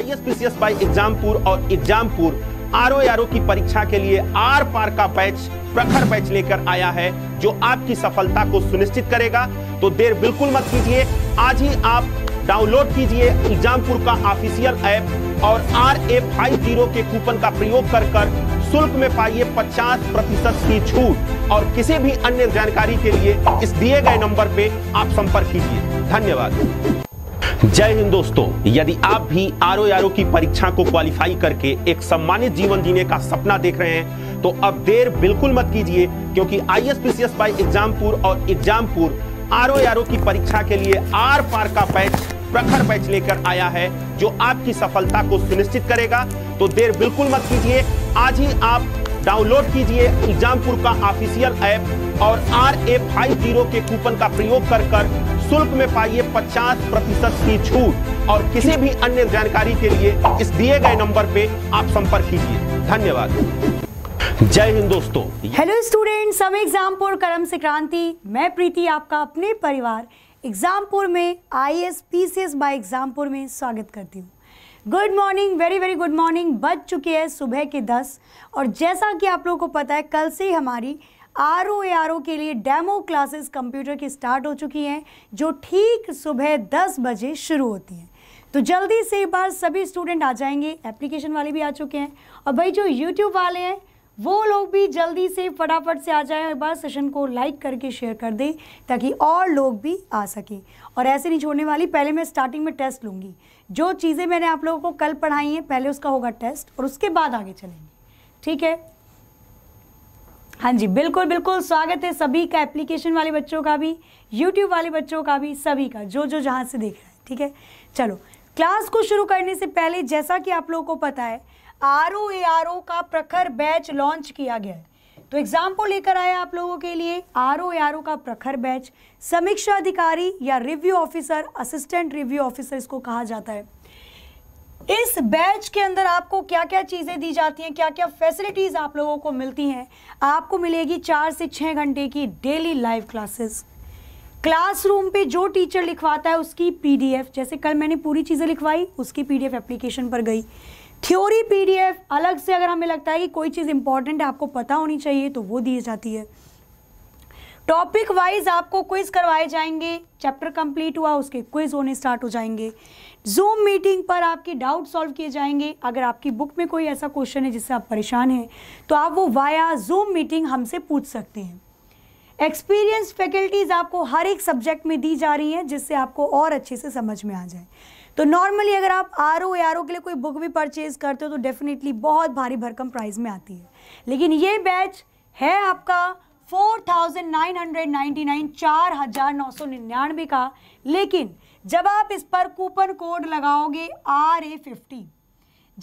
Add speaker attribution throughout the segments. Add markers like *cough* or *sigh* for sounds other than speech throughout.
Speaker 1: आईएसपीसीएस bye Exampur और Exampur RO RO की परीक्षा के लिए आर पार का बैच प्रखर बैच लेकर आया है जो आपकी सफलता को सुनिश्चित करेगा तो देर बिल्कुल मत कीजिए आज ही आप डाउनलोड कीजिए एग्जामपुर का ऑफिशियल ऐप और आर ए फाइव जीरो के कूपन का प्रयोग कर कर शुल्क में पाइए 50 प्रतिशत की छूट और किसी भी अन्य जानकारी के लिए इस दिए गए नंबर पे आप संपर्क कीजिए धन्यवाद जय हिंद दोस्तों यदि आप भी आर ओ की परीक्षा को क्वालिफाई करके एक सम्मानित जीवन जीने का सपना देख रहे हैं तो अब देर बिल्कुल मत कीजिए क्योंकि I S P C S by Exampur और एग्जामपुर आर ओ की परीक्षा के लिए आर पार का पैच प्रखर बैच लेकर आया है जो आपकी सफलता को सुनिश्चित करेगा तो देर बिल्कुल मत कीजिए आज ही आप डाउनलोड कीजिए एग्जामपुर का ऑफिशियल ऐप और आर ए फाइव जीरो के कूपन का प्रयोग कर कर शुल्क में पाइए 50 प्रतिशत की छूट और किसी भी अन्य जानकारी के लिए इस दिए गए नंबर पे आप संपर्क कीजिए धन्यवाद जय हिंद दोस्तों
Speaker 2: हेलो स्टूडेंट्स हम एग्जामपुर करम से क्रांति मैं प्रीति आपका अपने परिवार एग्जामपुर में I S P C S by Exampur में स्वागत करती हूँ good morning very very good morning बज चुके हैं सुबह के दस और जैसा कि आप लोगों को पता है कल से हमारी R O A R O के लिए डेमो क्लासेस कंप्यूटर की स्टार्ट हो चुकी हैं जो ठीक सुबह दस बजे शुरू होती हैं तो जल्दी से एक बार सभी स्टूडेंट आ जाएंगे एप्लीकेशन वाले भी आ चुके हैं और भाई जो यूट्यूब वाले हैं वो लोग भी जल्दी से फटाफट से आ जाएं और एक बार सेशन को लाइक करके शेयर कर दें ताकि और लोग भी आ सकें और ऐसे नहीं छोड़ने वाली पहले मैं स्टार्टिंग में टेस्ट लूँगी जो चीज़ें मैंने आप लोगों को कल पढ़ाई हैं पहले उसका होगा टेस्ट और उसके बाद आगे चलेंगे ठीक है हाँ जी बिल्कुल बिल्कुल स्वागत है सभी का एप्लीकेशन वाले बच्चों का भी यूट्यूब वाले बच्चों का भी सभी का जो जो जहाँ से देख रहा है ठीक है चलो क्लास को शुरू करने से पहले जैसा कि आप लोगों को पता है R O A R O का प्रखर बैच लॉन्च किया गया है तो एग्जाम्पल लेकर आया आप लोगों के लिए आर ओ आर ओ का प्रखर बैच समीक्षा अधिकारी या review officer assistant review officer इसको कहा जाता है इस बैच के अंदर आपको क्या क्या चीज़ें दी जाती हैं क्या क्या फैसिलिटीज़ आप लोगों को मिलती हैं आपको मिलेगी चार से छः घंटे की डेली लाइव क्लासेस क्लासरूम पे जो टीचर लिखवाता है उसकी पीडीएफ जैसे कल मैंने पूरी चीज़ें लिखवाई उसकी पीडीएफ एप्लीकेशन पर गई थ्योरी पीडीएफ अलग से अगर हमें लगता है कि कोई चीज़ इंपॉर्टेंट है आपको पता होनी चाहिए तो वो दी जाती है टॉपिक वाइज आपको क्विज करवाए जाएंगे चैप्टर कंप्लीट हुआ उसके क्विज होने स्टार्ट हो जाएंगे जूम मीटिंग पर आपके डाउट सॉल्व किए जाएंगे अगर आपकी बुक में कोई ऐसा क्वेश्चन है जिससे आप परेशान हैं तो आप वो वाया जूम मीटिंग हमसे पूछ सकते हैं एक्सपीरियंस फैकल्टीज़ आपको हर एक सब्जेक्ट में दी जा रही हैं जिससे आपको और अच्छे से समझ में आ जाए तो नॉर्मली अगर आप आर ओ आर ओ के लिए कोई बुक भी परचेज करते हो तो डेफिनेटली बहुत भारी भरकम प्राइस में आती है लेकिन ये बैच है आपका 4,999 4,999 का लेकिन जब आप इस पर कूपन कोड लगाओगे आर ए फिफ्टी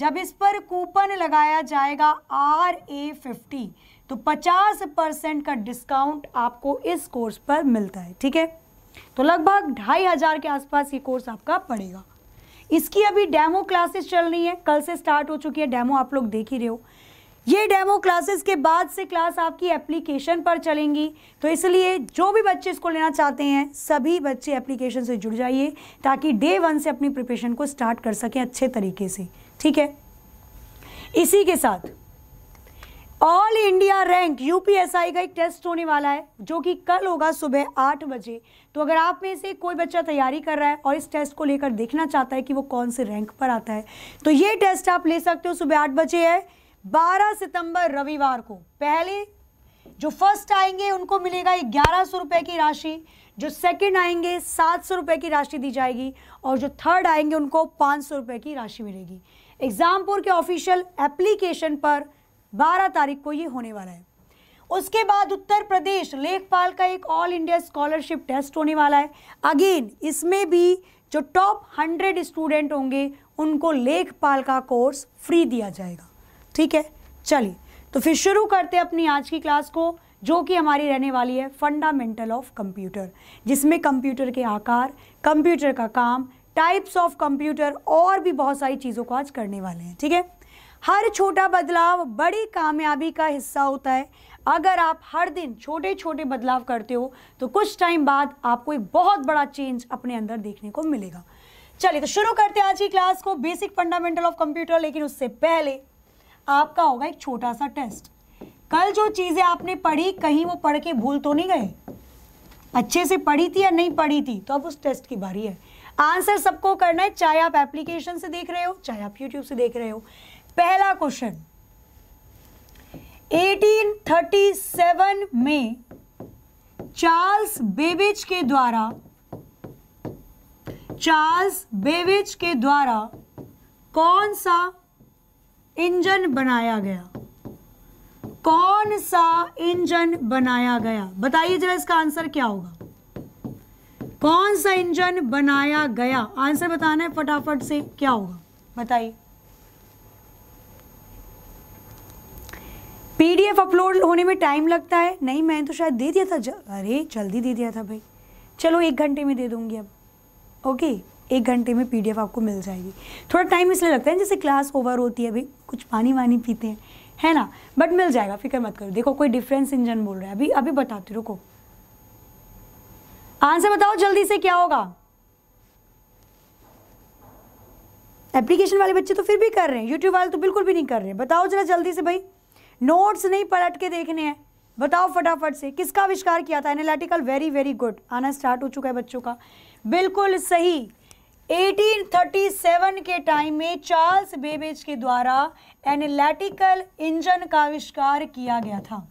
Speaker 2: जब इस पर कूपन लगाया जाएगा आर ए फिफ्टी तो 50 परसेंट का डिस्काउंट आपको इस कोर्स पर मिलता है ठीक है तो लगभग ढाई हज़ार के आसपास ये कोर्स आपका पड़ेगा इसकी अभी डेमो क्लासेस चल रही है कल से स्टार्ट हो चुकी है डेमो आप लोग देख ही रहे हो ये डेमो क्लासेस के बाद से क्लास आपकी एप्लीकेशन पर चलेंगी तो इसलिए जो भी बच्चे इसको लेना चाहते हैं सभी बच्चे एप्लीकेशन से जुड़ जाइए ताकि डे वन से अपनी प्रिपरेशन को स्टार्ट कर सकें अच्छे तरीके से ठीक है इसी के साथ ऑल इंडिया रैंक यूपीएसआई का एक टेस्ट होने वाला है जो कि कल होगा सुबह आठ बजे तो अगर आप में से कोई बच्चा तैयारी कर रहा है और इस टेस्ट को लेकर देखना चाहता है कि वो कौन से रैंक पर आता है तो ये टेस्ट आप ले सकते हो सुबह आठ बजे है बारह सितंबर रविवार को पहले जो फर्स्ट आएंगे उनको मिलेगा ग्यारह सौ रुपये की राशि जो सेकंड आएंगे सात सौ रुपये की राशि दी जाएगी और जो थर्ड आएंगे उनको पाँच सौ रुपये की राशि मिलेगी एग्ज़ामपुर के ऑफिशियल एप्लीकेशन पर बारह तारीख को ये होने वाला है उसके बाद उत्तर प्रदेश लेखपाल का एक ऑल इंडिया स्कॉलरशिप टेस्ट होने वाला है अगेन इसमें भी जो टॉप हंड्रेड स्टूडेंट होंगे उनको लेखपाल का कोर्स फ्री दिया जाएगा ठीक है चलिए तो फिर शुरू करते हैं अपनी आज की क्लास को जो कि हमारी रहने वाली है फंडामेंटल ऑफ कंप्यूटर जिसमें कंप्यूटर के आकार कंप्यूटर का काम टाइप्स ऑफ कंप्यूटर और भी बहुत सारी चीज़ों को आज करने वाले हैं ठीक है हर छोटा बदलाव बड़ी कामयाबी का हिस्सा होता है अगर आप हर दिन छोटे छोटे बदलाव करते हो तो कुछ टाइम बाद आपको एक बहुत बड़ा चेंज अपने अंदर देखने को मिलेगा चलिए तो शुरू करते हैं आज की क्लास को बेसिक फंडामेंटल ऑफ कंप्यूटर लेकिन उससे पहले आपका होगा एक छोटा सा टेस्ट कल जो चीज़ें आपने पढ़ी कहीं वो पढ़ के भूल तो नहीं गए अच्छे से पढ़ी थी या नहीं पढ़ी थी तो अब उस टेस्ट की बारी है आंसर सबको करना है चाहे आप एप्लीकेशन से देख रहे हो चाहे आप यूट्यूब से देख रहे हो पहला क्वेश्चन 1837 में चार्ल्स बेबेज के द्वारा चार्ल्स बेबेज के द्वारा कौन सा इंजन बनाया गया कौन सा इंजन बनाया गया बताइए जरा इसका आंसर क्या होगा कौन सा इंजन बनाया गया आंसर बताना है फटाफट से क्या होगा बताइए पीडीएफ अपलोड होने में टाइम लगता है नहीं मैंने तो शायद दे दिया था अरे जल्दी दे दिया था भाई चलो एक घंटे में दे दूँगी अब ओके एक घंटे में पीडीएफ आपको मिल जाएगी थोड़ा टाइम इसलिए लगता है जैसे क्लास ओवर होती है अभी कुछ पानी वानी पीते हैं है ना बट मिल जाएगा फिक्र मत करो देखो कोई डिफरेंस इंजन बोल रहा है अभी अभी बताती रुको आंसर बताओ जल्दी से क्या होगा एप्लीकेशन वाले बच्चे तो फिर भी कर रहे हैं यूट्यूब वाले तो बिल्कुल भी नहीं कर रहे हैं बताओ जरा जल्दी से भाई नोट्स नहीं पलट के देखने हैं बताओ फटाफट से किसका आविष्कार किया था एनालिटिकल वेरी वेरी गुड आना स्टार्ट हो चुका है बच्चों का बिल्कुल सही 1837 के टाइम में चार्ल्स बेबेज के द्वारा एनालिटिकल इंजन का आविष्कार किया गया था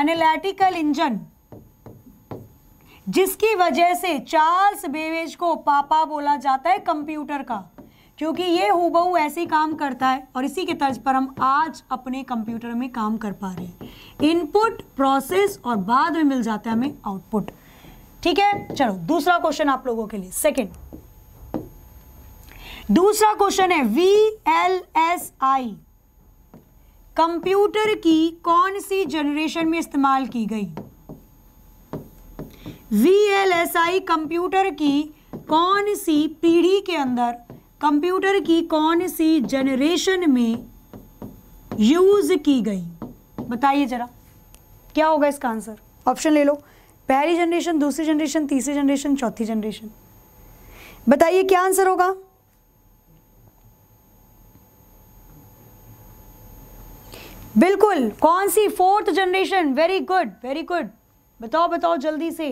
Speaker 2: एनालिटिकल इंजन जिसकी वजह से चार्ल्स बेबेज को पापा बोला जाता है कंप्यूटर का क्योंकि ये हुबहू ऐसे ही काम करता है और इसी के तर्ज पर हम आज अपने कंप्यूटर में काम कर पा रहे हैं इनपुट प्रोसेस और बाद में मिल जाता है हमें आउटपुट ठीक है चलो दूसरा क्वेश्चन आप लोगों के लिए सेकंड दूसरा क्वेश्चन है V L S I computer की कौन सी जनरेशन में इस्तेमाल की गई V L S I computer की कौन सी पीढ़ी के अंदर कंप्यूटर की कौन सी जनरेशन में यूज की गई बताइए जरा क्या होगा इसका आंसर ऑप्शन ले लो पहली जनरेशन दूसरी जनरेशन तीसरी जनरेशन चौथी जनरेशन बताइए क्या आंसर होगा बिल्कुल कौन सी fourth generation very good very good बताओ बताओ जल्दी से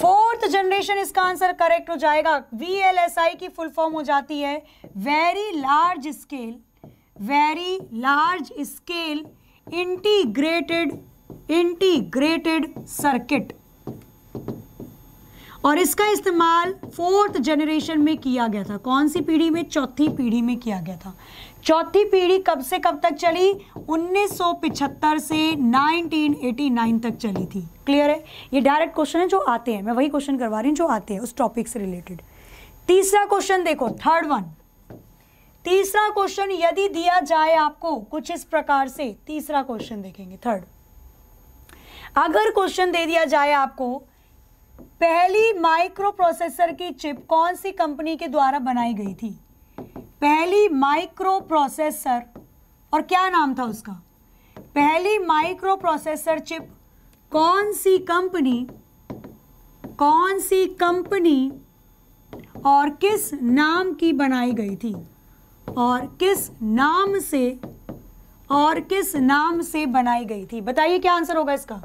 Speaker 2: फोर्थ जनरेशन इसका आंसर करेक्ट हो जाएगा वीएलएसआई की फुल फॉर्म हो जाती है very large scale very large scale integrated integrated circuit और इसका इस्तेमाल फोर्थ जनरेशन में किया गया था कौन सी पीढ़ी में चौथी पीढ़ी में किया गया था चौथी पीढ़ी कब से कब तक चली 1975 से 1989 तक चली थी क्लियर है ये डायरेक्ट क्वेश्चन है जो आते हैं मैं वही क्वेश्चन करवा रही हूँ जो आते हैं उस टॉपिक से रिलेटेड तीसरा क्वेश्चन देखो थर्ड वन तीसरा क्वेश्चन यदि दिया जाए आपको कुछ इस प्रकार से तीसरा क्वेश्चन देखेंगे थर्ड अगर क्वेश्चन दे दिया जाए आपको पहली माइक्रो प्रोसेसर की चिप कौन सी कंपनी के द्वारा बनाई गई थी पहली माइक्रो प्रोसेसर और क्या नाम था उसका पहली माइक्रो प्रोसेसर चिप कौन सी कंपनी कौन सी कंपनी और किस नाम की बनाई गई थी और किस नाम से और किस नाम से बनाई गई थी बताइए क्या आंसर होगा इसका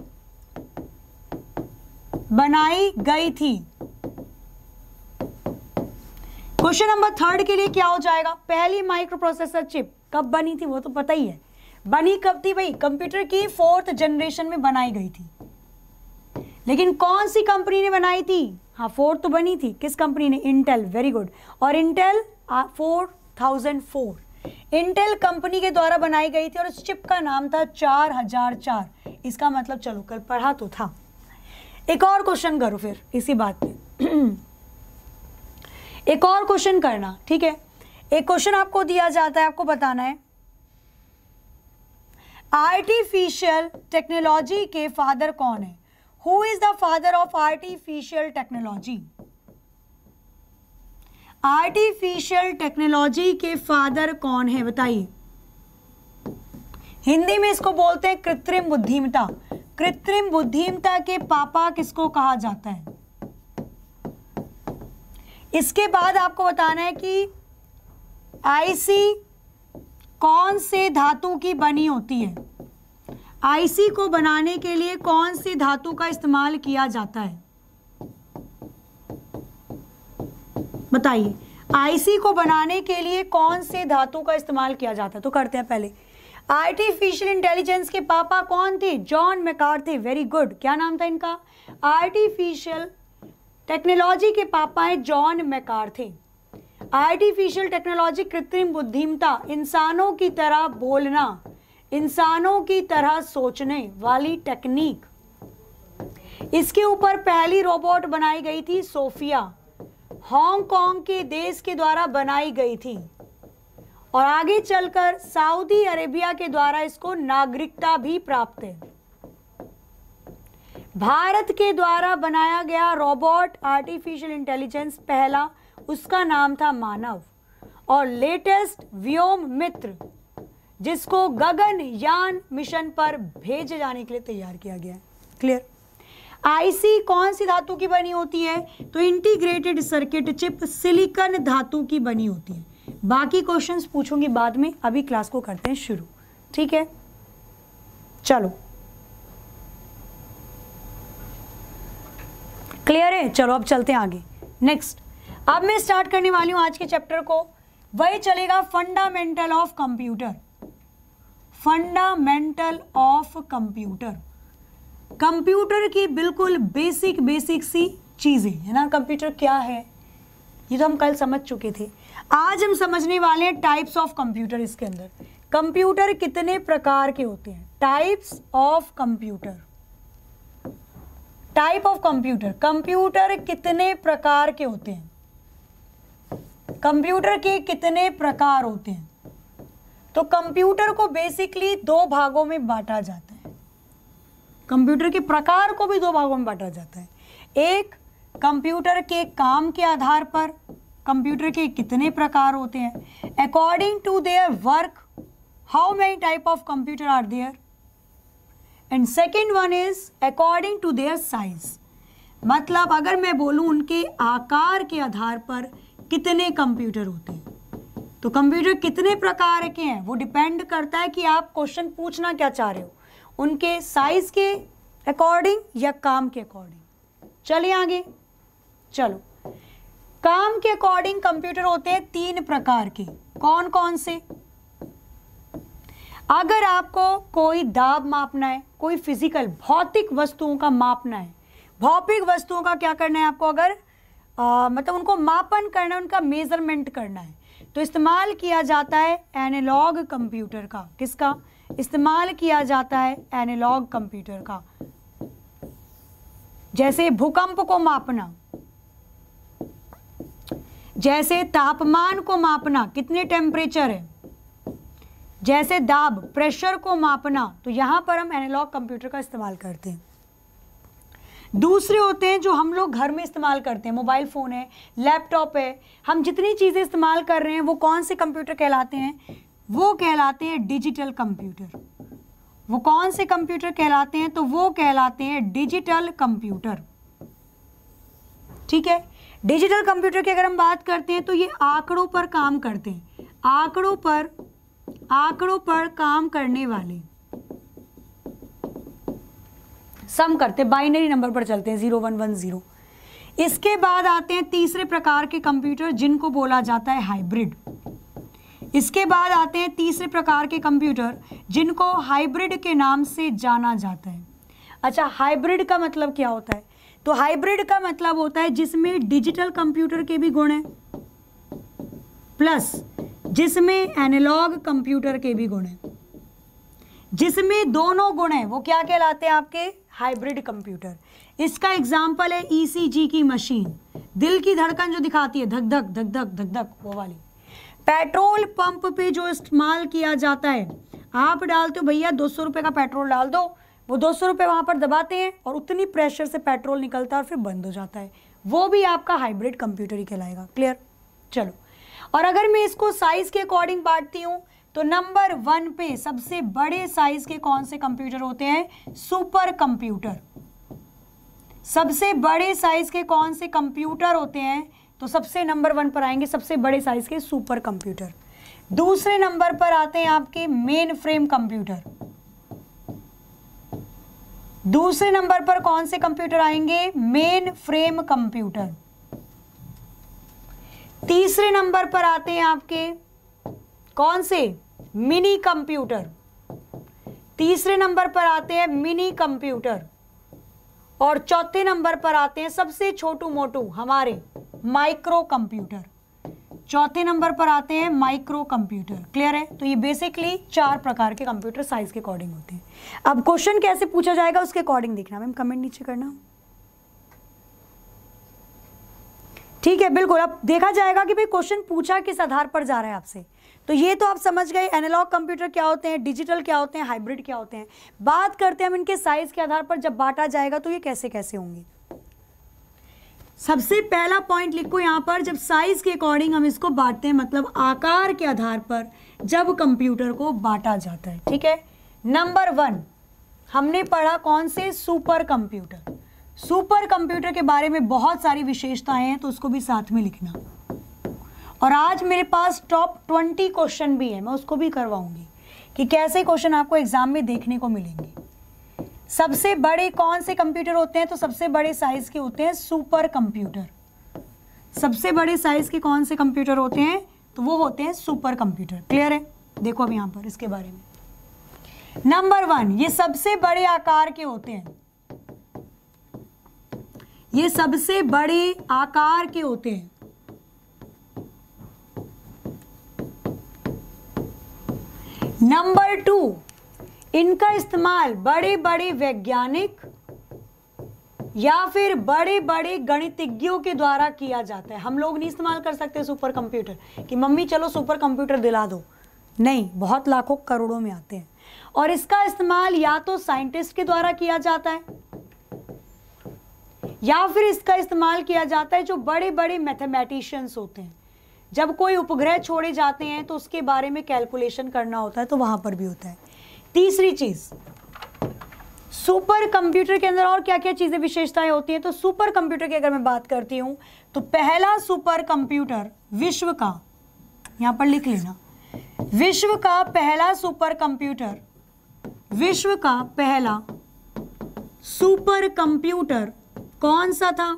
Speaker 2: बनाई गई थी क्वेश्चन नंबर थर्ड के लिए क्या हो जाएगा पहली माइक्रो प्रोसेसर चिप कब बनी थी वो तो पता ही है बनी कब थी भाई कंप्यूटर की फोर्थ जनरेशन में बनाई गई थी लेकिन कौन सी कंपनी ने बनाई थी हाँ फोर्थ तो बनी थी किस कंपनी ने इंटेल वेरी गुड और Intel four thousand four Intel company के द्वारा बनाई गई थी और उस चिप का नाम था चार हजार चार इसका मतलब चलो कल पढ़ा तो था एक और क्वेश्चन करो फिर इसी बात पर *clears throat* एक और क्वेश्चन करना ठीक है एक क्वेश्चन आपको दिया जाता है आपको बताना है आर्टिफिशियल टेक्नोलॉजी के फादर कौन है who is the father of artificial technology artificial technology के फादर कौन है बताइए हिंदी में इसको बोलते हैं कृत्रिम बुद्धिमता कृत्रिम बुद्धिमता के पापा किसको कहा जाता है इसके बाद आपको बताना है कि आईसी कौन से धातु की बनी होती है आईसी को बनाने के लिए कौन सी धातु का इस्तेमाल किया जाता है बताइए आईसी को बनाने के लिए कौन से धातु का इस्तेमाल किया जाता है तो करते हैं पहले आर्टिफिशियल इंटेलिजेंस के पापा कौन थे जॉन मेकार थे वेरी गुड क्या नाम था इनका आर्टिफिशियल टेक्नोलॉजी के पापा है जॉन थे आर्टिफिशियल टेक्नोलॉजी कृत्रिम बुद्धिमता इंसानों की तरह बोलना इंसानों की तरह सोचने वाली टेक्निक इसके ऊपर पहली रोबोट बनाई गई थी सोफिया हांगकांग के देश के द्वारा बनाई गई थी और आगे चलकर सऊदी अरेबिया के द्वारा इसको नागरिकता भी प्राप्त है भारत के द्वारा बनाया गया रोबोट आर्टिफिशियल इंटेलिजेंस पहला उसका नाम था मानव और लेटेस्ट व्योम मित्र जिसको गगन यान मिशन पर भेजे जाने के लिए तैयार किया गया है क्लियर आईसी कौन सी धातु की बनी होती है तो इंटीग्रेटेड सर्किट चिप सिलिकन धातु की बनी होती है बाकी क्वेश्चंस पूछूंगी बाद में अभी क्लास को करते हैं शुरू ठीक है चलो क्लियर है चलो अब चलते हैं आगे नेक्स्ट अब मैं स्टार्ट करने वाली हूँ आज के चैप्टर को वही चलेगा fundamental of computer fundamental of computer computer की बिल्कुल बेसिक बेसिक सी चीज़ें है ना कंप्यूटर क्या है ये तो हम कल समझ चुके थे आज हम समझने वाले हैं टाइप्स ऑफ कंप्यूटर इसके अंदर कंप्यूटर कितने प्रकार के होते हैं types of computer type of computer computer कितने प्रकार के होते हैं कंप्यूटर के कितने प्रकार होते हैं तो कंप्यूटर को बेसिकली दो भागों में बांटा जाता है कंप्यूटर के प्रकार को भी दो भागों में बांटा जाता है एक कंप्यूटर के काम के आधार पर कंप्यूटर के कितने प्रकार होते हैं according to their work how many type of computer are there and second one is according to their size मतलब अगर मैं बोलूँ उनके आकार के आधार पर कितने कंप्यूटर होते हैं तो कंप्यूटर कितने प्रकार के हैं वो डिपेंड करता है कि आप क्वेश्चन पूछना क्या चाह रहे हो उनके साइज के अकॉर्डिंग या काम के अकॉर्डिंग चलिए आगे चलो काम के अकॉर्डिंग कंप्यूटर होते हैं तीन प्रकार के कौन कौन से अगर आपको कोई दाब मापना है कोई फिजिकल भौतिक वस्तुओं का मापना है भौतिक वस्तुओं का क्या करना है आपको अगर आ, मतलब उनको मापन करना है उनका मेजरमेंट करना है तो इस्तेमाल किया जाता है एनालॉग कंप्यूटर का किसका इस्तेमाल किया जाता है एनालॉग कंप्यूटर का जैसे भूकंप को मापना जैसे तापमान को मापना कितने टेम्परेचर है जैसे दाब प्रेशर को मापना तो यहाँ पर हम एनालॉग कंप्यूटर का इस्तेमाल करते हैं दूसरे होते हैं जो हम लोग घर में इस्तेमाल करते हैं मोबाइल फ़ोन है लैपटॉप है हम जितनी चीज़ें इस्तेमाल कर रहे हैं वो कौन से कंप्यूटर कहलाते हैं वो कहलाते हैं डिजिटल कंप्यूटर वो कौन से कंप्यूटर कहलाते हैं तो वो कहलाते हैं डिजिटल कंप्यूटर ठीक है डिजिटल कंप्यूटर की अगर हम बात करते हैं तो ये आंकड़ों पर काम करते हैं आंकड़ों पर आंकड़ों पर काम करने वाले सम करते बाइनरी नंबर पर चलते हैं जीरो वन वन जीरो इसके बाद आते हैं तीसरे प्रकार के कंप्यूटर जिनको बोला जाता है हाइब्रिड इसके बाद आते हैं तीसरे प्रकार के कंप्यूटर जिनको हाइब्रिड के नाम से जाना जाता है अच्छा हाइब्रिड का मतलब क्या होता है तो हाइब्रिड का मतलब होता है जिसमें डिजिटल कंप्यूटर के भी गुण हैं प्लस जिसमें एनालॉग कंप्यूटर के भी गुण हैं जिसमें दोनों गुण हैं वो क्या कहलाते हैं आपके हाइब्रिड कंप्यूटर इसका एग्जाम्पल है ईसीजी e की मशीन दिल की धड़कन जो दिखाती है धक धक धक धक धक धक वो वाली पेट्रोल पंप पे जो इस्तेमाल किया जाता है आप डालते हो भैया दो सौ रुपये का पेट्रोल डाल दो वो दो सौ रुपये वहाँ पर दबाते हैं और उतनी प्रेशर से पेट्रोल निकलता है और फिर बंद हो जाता है वो भी आपका हाइब्रिड कंप्यूटर ही कहलाएगा क्लियर चलो और अगर मैं इसको साइज के अकॉर्डिंग बांटती हूँ तो नंबर वन पे सबसे बड़े साइज के कौन से कंप्यूटर होते हैं सुपर कंप्यूटर सबसे बड़े साइज के कौन से कंप्यूटर होते हैं तो सबसे नंबर वन पर आएंगे सबसे बड़े साइज के सुपर कंप्यूटर दूसरे नंबर पर आते हैं आपके मेन फ्रेम कंप्यूटर दूसरे नंबर पर कौन से कंप्यूटर आएंगे मेन फ्रेम कंप्यूटर तीसरे नंबर पर आते हैं आपके कौन से मिनी कंप्यूटर तीसरे नंबर पर आते हैं मिनी कंप्यूटर और चौथे नंबर पर आते हैं सबसे छोटू मोटू हमारे माइक्रो कंप्यूटर चौथे नंबर पर आते हैं माइक्रो कंप्यूटर क्लियर है तो ये बेसिकली चार प्रकार के कंप्यूटर साइज के अकॉर्डिंग होते हैं अब क्वेश्चन कैसे पूछा जाएगा उसके अकॉर्डिंग देखना मैम कमेंट नीचे करना ठीक है बिल्कुल अब देखा जाएगा कि भाई क्वेश्चन पूछा किस आधार पर जा रहा है आपसे तो ये तो आप समझ गए एनालॉग कंप्यूटर क्या होते हैं डिजिटल क्या होते हैं हाइब्रिड क्या होते हैं बात करते हैं हम इनके साइज के आधार पर जब बांटा जाएगा तो ये कैसे कैसे होंगे सबसे पहला पॉइंट लिखो यहाँ पर जब साइज के अकॉर्डिंग हम इसको बांटते हैं मतलब आकार के आधार पर जब कंप्यूटर को बांटा जाता है ठीक है नंबर वन हमने पढ़ा कौन से सुपर कंप्यूटर सुपर कंप्यूटर के बारे में बहुत सारी विशेषताएं हैं तो उसको भी साथ में लिखना और आज मेरे पास टॉप ट्वेंटी क्वेश्चन भी है मैं उसको भी करवाऊंगी कि कैसे क्वेश्चन आपको एग्जाम में देखने को मिलेंगे सबसे बड़े कौन से कंप्यूटर होते हैं तो सबसे बड़े साइज के होते हैं सुपर कंप्यूटर सबसे बड़े साइज के कौन से कंप्यूटर होते हैं तो वो होते हैं सुपर कंप्यूटर क्लियर है देखो अब यहाँ पर इसके बारे में नंबर वन ये सबसे बड़े आकार के होते हैं ये सबसे बड़े आकार के होते हैं नंबर टू इनका इस्तेमाल बड़े बड़े वैज्ञानिक या फिर बड़े बड़े गणितज्ञों के द्वारा किया जाता है हम लोग नहीं इस्तेमाल कर सकते सुपर कंप्यूटर कि मम्मी चलो सुपर कंप्यूटर दिला दो नहीं बहुत लाखों करोड़ों में आते हैं और इसका इस्तेमाल या तो साइंटिस्ट के द्वारा किया जाता है या फिर इसका इस्तेमाल किया जाता है जो बड़े बड़े मैथमेटिशियंस होते हैं जब कोई उपग्रह छोड़े जाते हैं तो उसके बारे में कैलकुलेशन करना होता है तो वहां पर भी होता है तीसरी चीज़ सुपर कंप्यूटर के अंदर और क्या क्या चीज़ें विशेषताएं होती हैं तो सुपर कंप्यूटर की अगर मैं बात करती हूं तो पहला सुपर कंप्यूटर विश्व का यहां पर लिख लेना विश्व का पहला सुपर कंप्यूटर विश्व का पहला सुपर कंप्यूटर कौन सा था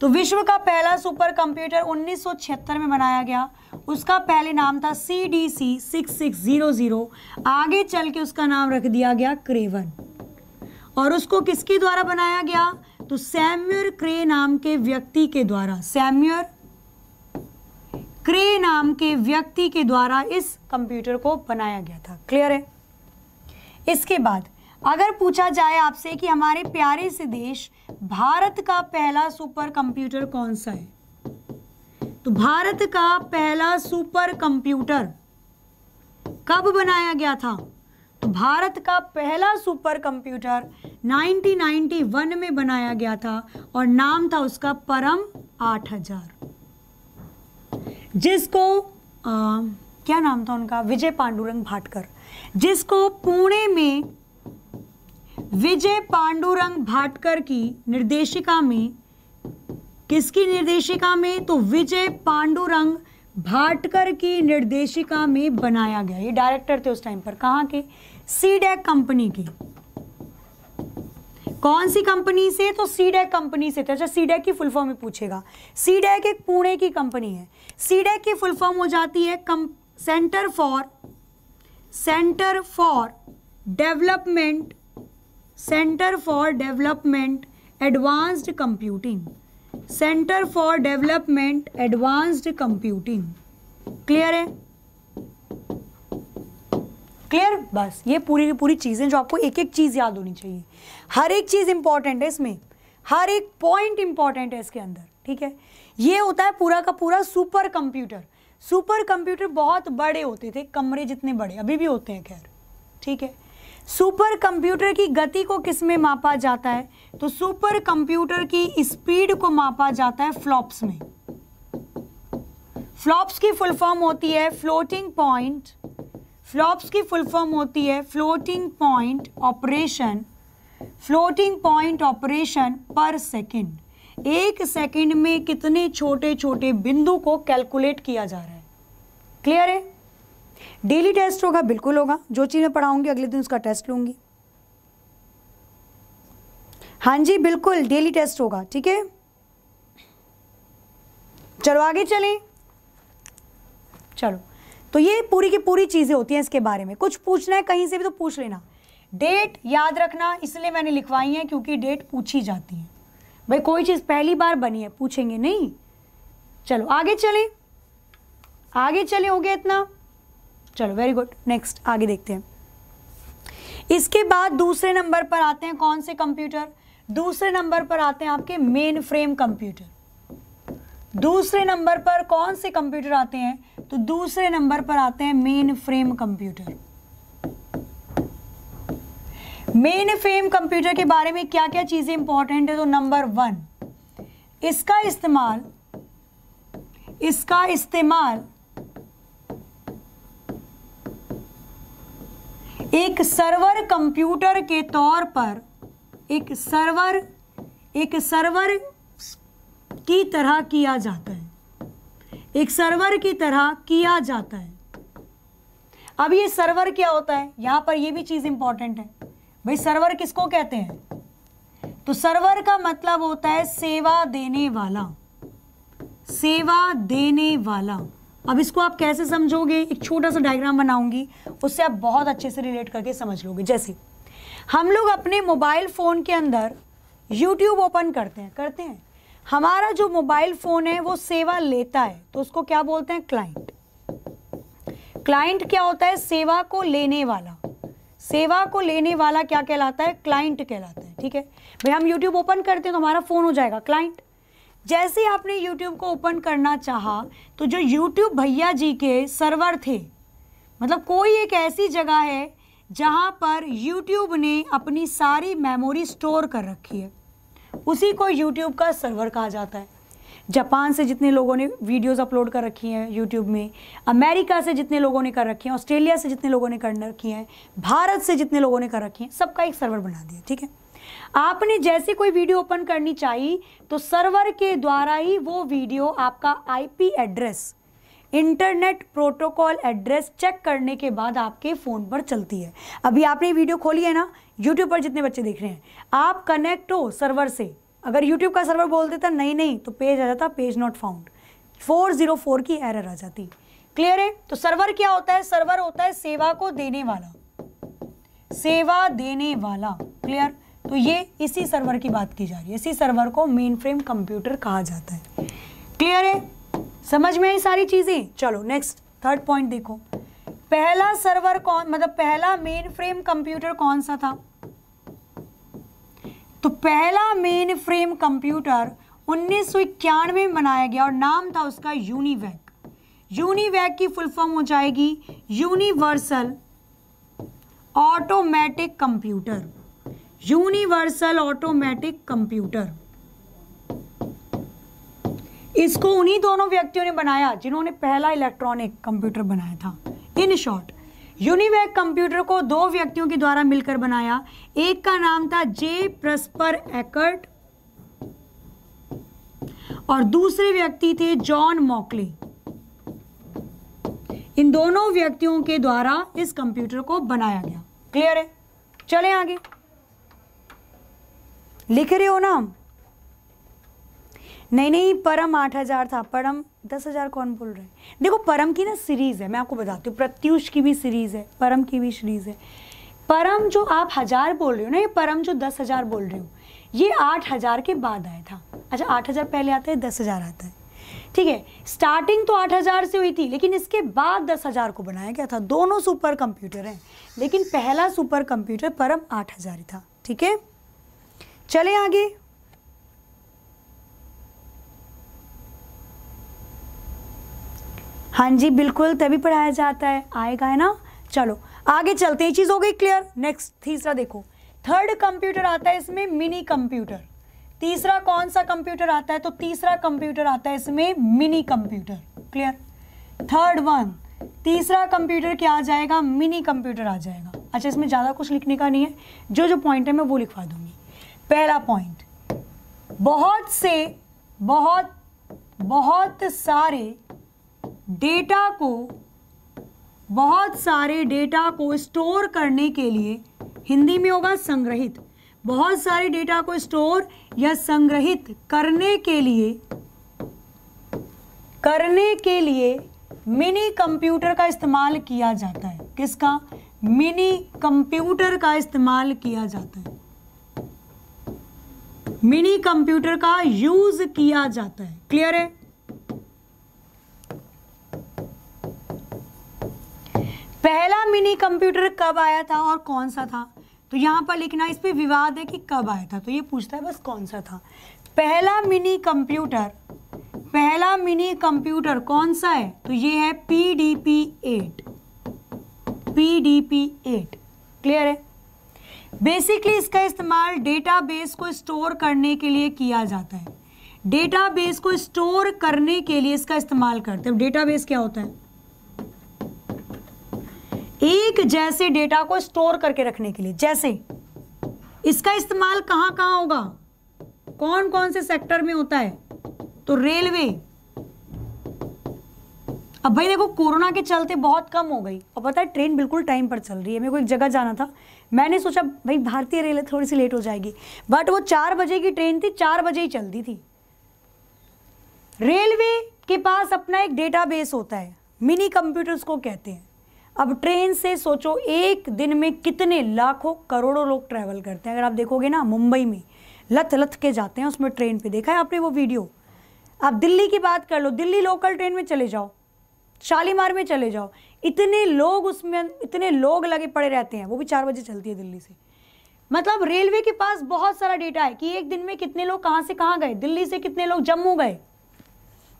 Speaker 2: तो विश्व का पहला सुपर कंप्यूटर 1976 में बनाया गया उसका पहले नाम था C D C six six zero zero आगे चल के उसका नाम रख दिया गया क्रेवन और उसको किसके द्वारा बनाया गया तो सैम्यूर क्रे नाम के व्यक्ति के द्वारा सैम्यूर क्रे नाम के व्यक्ति के द्वारा इस कंप्यूटर को बनाया गया था क्लियर है इसके बाद अगर पूछा जाए आपसे कि हमारे प्यारे से देश भारत का पहला सुपर कंप्यूटर कौन सा है तो भारत का पहला सुपर कंप्यूटर कब बनाया गया था तो भारत का पहला सुपर कंप्यूटर 1991 में बनाया गया था और नाम था उसका परम 8000 जिसको आ, क्या नाम था उनका विजय पांडुरंग भाटकर जिसको पुणे में विजय पांडुरंग भाटकर की निर्देशिका में किसकी निर्देशिका में तो विजय पांडुरंग भाटकर की निर्देशिका में बनाया गया ये डायरेक्टर थे उस टाइम पर कहा के सीडेक e कंपनी के कौन सी कंपनी से तो सीडेक e कंपनी से थे अच्छा सीडेक e की फुल फॉर्म में पूछेगा सीडेक एक पुणे की कंपनी है सीडेक की फुल फॉर्म हो जाती है centre for centre for development centre for development advanced computing centre for development advanced computing clear है क्लियर बस ये पूरी की पूरी चीज़ें जो आपको एक एक चीज़ याद होनी चाहिए हर एक चीज़ इंपॉर्टेंट है इसमें हर एक पॉइंट इंपॉर्टेंट है इसके अंदर ठीक है ये होता है पूरा का पूरा सुपर कंप्यूटर सुपर कंप्यूटर बहुत बड़े होते थे कमरे जितने बड़े अभी भी होते हैं खैर ठीक है सुपर कंप्यूटर की गति को किस में मापा जाता है तो सुपर कंप्यूटर की स्पीड को मापा जाता है फ्लॉप्स में फ्लॉप्स की फुल फॉर्म होती है फ्लोटिंग पॉइंट फ्लॉप्स की फुल फॉर्म होती है floating point operation floating point operation per second एक सेकंड में कितने छोटे छोटे बिंदु को कैलकुलेट किया जा रहा है क्लियर है डेली टेस्ट होगा बिल्कुल होगा जो चीज मैं पढ़ाऊंगी अगले दिन उसका टेस्ट लूँगी हाँ जी बिल्कुल डेली टेस्ट होगा ठीक है चलो आगे चलें चलो तो ये पूरी की पूरी चीज़ें होती हैं इसके बारे में कुछ पूछना है कहीं से भी तो पूछ लेना डेट याद रखना इसलिए मैंने लिखवाई है क्योंकि डेट पूछी जाती है भाई कोई चीज़ पहली बार बनी है पूछेंगे नहीं चलो आगे चलें आगे चले हो गया इतना चलो वेरी गुड नेक्स्ट आगे देखते हैं इसके बाद दूसरे नंबर पर आते हैं कौन से कंप्यूटर दूसरे नंबर पर आते हैं आपके मेन फ्रेम कंप्यूटर दूसरे नंबर पर कौन से कंप्यूटर आते हैं तो दूसरे नंबर पर आते हैं mainframe computer mainframe computer के बारे में क्या क्या चीज़ें इंपॉर्टेंट है तो नंबर वन इसका इस्तेमाल इसका इस्तेमाल एक सर्वर कंप्यूटर के तौर पर एक सर्वर एक सर्वर की तरह किया जाता है एक सर्वर की तरह किया जाता है अब ये सर्वर क्या होता है यहाँ पर ये भी चीज़ इंपॉर्टेंट है भाई सर्वर किसको कहते हैं तो सर्वर का मतलब होता है सेवा देने वाला सेवा देने वाला अब इसको आप कैसे समझोगे एक छोटा सा डायग्राम बनाऊंगी उससे आप बहुत अच्छे से रिलेट करके समझ लोगे जैसे हम लोग अपने मोबाइल फ़ोन के अंदर यूट्यूब ओपन करते हैं करते हैं हमारा जो मोबाइल फ़ोन है वो सेवा लेता है तो उसको क्या बोलते हैं क्लाइंट क्लाइंट क्या होता है सेवा को लेने वाला सेवा को लेने वाला क्या कहलाता है क्लाइंट कहलाता है ठीक है भाई हम यूट्यूब ओपन करते हैं तो हमारा फ़ोन हो जाएगा क्लाइंट जैसे आपने यूट्यूब को ओपन करना चाहा तो जो यूट्यूब भैया जी के सर्वर थे मतलब कोई एक ऐसी जगह है जहाँ पर यूट्यूब ने अपनी सारी मेमोरी स्टोर कर रखी है उसी को यूट्यूब का सर्वर कहा जाता है जापान से जितने लोगों ने वीडियोस अपलोड कर रखी हैं यूट्यूब में अमेरिका से जितने लोगों ने कर रखी हैं ऑस्ट्रेलिया से जितने लोगों ने कर रखी हैं भारत से जितने लोगों ने कर रखी हैं सबका एक सर्वर बना दिया ठीक है आपने जैसे कोई वीडियो ओपन करनी चाहिए तो सर्वर के द्वारा ही वो वीडियो आपका IP address internet protocol address check करने के बाद आपके फ़ोन पर चलती है अभी आपने वीडियो खोली है ना यूट्यूब पर जितने बच्चे देख रहे हैं आप कनेक्ट हो सर्वर से अगर यूट्यूब का सर्वर बोल देता नहीं नहीं तो पेज आ जाता पेज नॉट फाउंड 404 की एरर आ जाती क्लियर है तो सर्वर क्या होता है सर्वर होता है सेवा को देने वाला सेवा देने वाला क्लियर तो ये इसी सर्वर की बात की जा रही है इसी सर्वर को मेन फ्रेम कंप्यूटर कहा जाता है क्लियर है समझ में आई सारी चीज़ें चलो नेक्स्ट थर्ड पॉइंट देखो पहला सर्वर कौन मतलब पहला मेन फ्रेम कंप्यूटर कौन सा था तो पहला मेन फ्रेम कंप्यूटर उन्नीस में बनाया गया और नाम था उसका यूनिवैक यूनिवैक की फुल फॉर्म हो जाएगी universal automatic computer universal automatic computer इसको उन्हीं दोनों व्यक्तियों ने बनाया जिन्होंने पहला इलेक्ट्रॉनिक कंप्यूटर बनाया था इन शॉर्ट यूनिवेक कंप्यूटर को दो व्यक्तियों के द्वारा मिलकर बनाया एक का नाम था जे प्रस्पर एकर्ट और दूसरे व्यक्ति थे जॉन मॉकले इन दोनों व्यक्तियों के द्वारा इस कंप्यूटर को बनाया गया क्लियर है चले आगे लिख रहे हो ना नहीं नहीं परम आठ हजार था परम दस हजार कौन बोल रहे देखो परम की ना सीरीज़ है मैं आपको बताती हूँ प्रत्युष की भी सीरीज़ है परम की भी सीरीज़ है परम जो आप हजार बोल रहे हो ना ये परम जो दस हजार बोल रहे हो ये आठ हजार के बाद आया था अच्छा आठ हजार पहले आता है दस हजार आता है ठीक है स्टार्टिंग तो आठ हजार से हुई थी लेकिन इसके बाद दस हजार को बनाया गया था दोनों सुपर कंप्यूटर हैं लेकिन पहला सुपर कंप्यूटर परम आठ हजार ही था ठीक है चले आगे हाँ जी बिल्कुल तभी पढ़ाया जाता है आएगा है ना चलो आगे चलते हैं चीज़ हो गई क्लियर नेक्स्ट तीसरा देखो थर्ड कंप्यूटर आता है इसमें मिनी कंप्यूटर तीसरा कौन सा कंप्यूटर आता है तो तीसरा कंप्यूटर आता है इसमें minicomputer clear third one तीसरा कंप्यूटर क्या आ जाएगा मिनी कंप्यूटर आ जाएगा अच्छा इसमें ज़्यादा कुछ लिखने का नहीं है जो जो पॉइंट है मैं वो लिखवा दूंगी पहला पॉइंट बहुत से बहुत बहुत सारे डेटा को बहुत सारे डेटा को स्टोर करने के लिए हिंदी में होगा संग्रहित बहुत सारे डेटा को स्टोर या संग्रहित करने के लिए करने के लिए मिनी कंप्यूटर का इस्तेमाल किया जाता है किसका मिनी कंप्यूटर का इस्तेमाल किया जाता है मिनी कंप्यूटर का यूज किया जाता है क्लियर है पहला मिनी कंप्यूटर कब आया था और कौन सा था तो यहां पर लिखना इस पर विवाद है कि कब आया था तो ये पूछता है बस कौन सा था पहला मिनी कंप्यूटर पहला मिनी कंप्यूटर कौन सा है तो ये है P D P eight P D P eight clear है बेसिकली इसका इस्तेमाल डेटाबेस को स्टोर करने के लिए किया जाता है डेटाबेस को स्टोर करने के लिए इसका इस्तेमाल करते हैं डेटाबेस क्या होता है एक जैसे डेटा को स्टोर करके रखने के लिए जैसे इसका इस्तेमाल कहां कहां होगा कौन कौन से सेक्टर में होता है तो रेलवे अब भाई देखो कोरोना के चलते बहुत कम हो गई और पता है ट्रेन बिल्कुल टाइम पर चल रही है मेरे को एक जगह जाना था मैंने सोचा भाई भारतीय रेल थोड़ी सी लेट हो जाएगी बट वो चार बजे की ट्रेन थी चार बजे ही चलती थी रेलवे के पास अपना एक डेटाबेस होता है मिनी कंप्यूटर्स को कहते हैं अब ट्रेन से सोचो एक दिन में कितने लाखों करोड़ों लोग ट्रैवल करते हैं अगर आप देखोगे ना मुंबई में लथ लथ के जाते हैं उसमें ट्रेन पे देखा है आपने वो वीडियो आप दिल्ली की बात कर लो दिल्ली लोकल ट्रेन में चले जाओ शालीमार में चले जाओ इतने लोग उसमें इतने लोग लगे पड़े रहते हैं वो भी चार बजे चलती है दिल्ली से मतलब रेलवे के पास बहुत सारा डेटा है कि एक दिन में कितने लोग कहाँ से कहाँ गए दिल्ली से कितने लोग जम्मू गए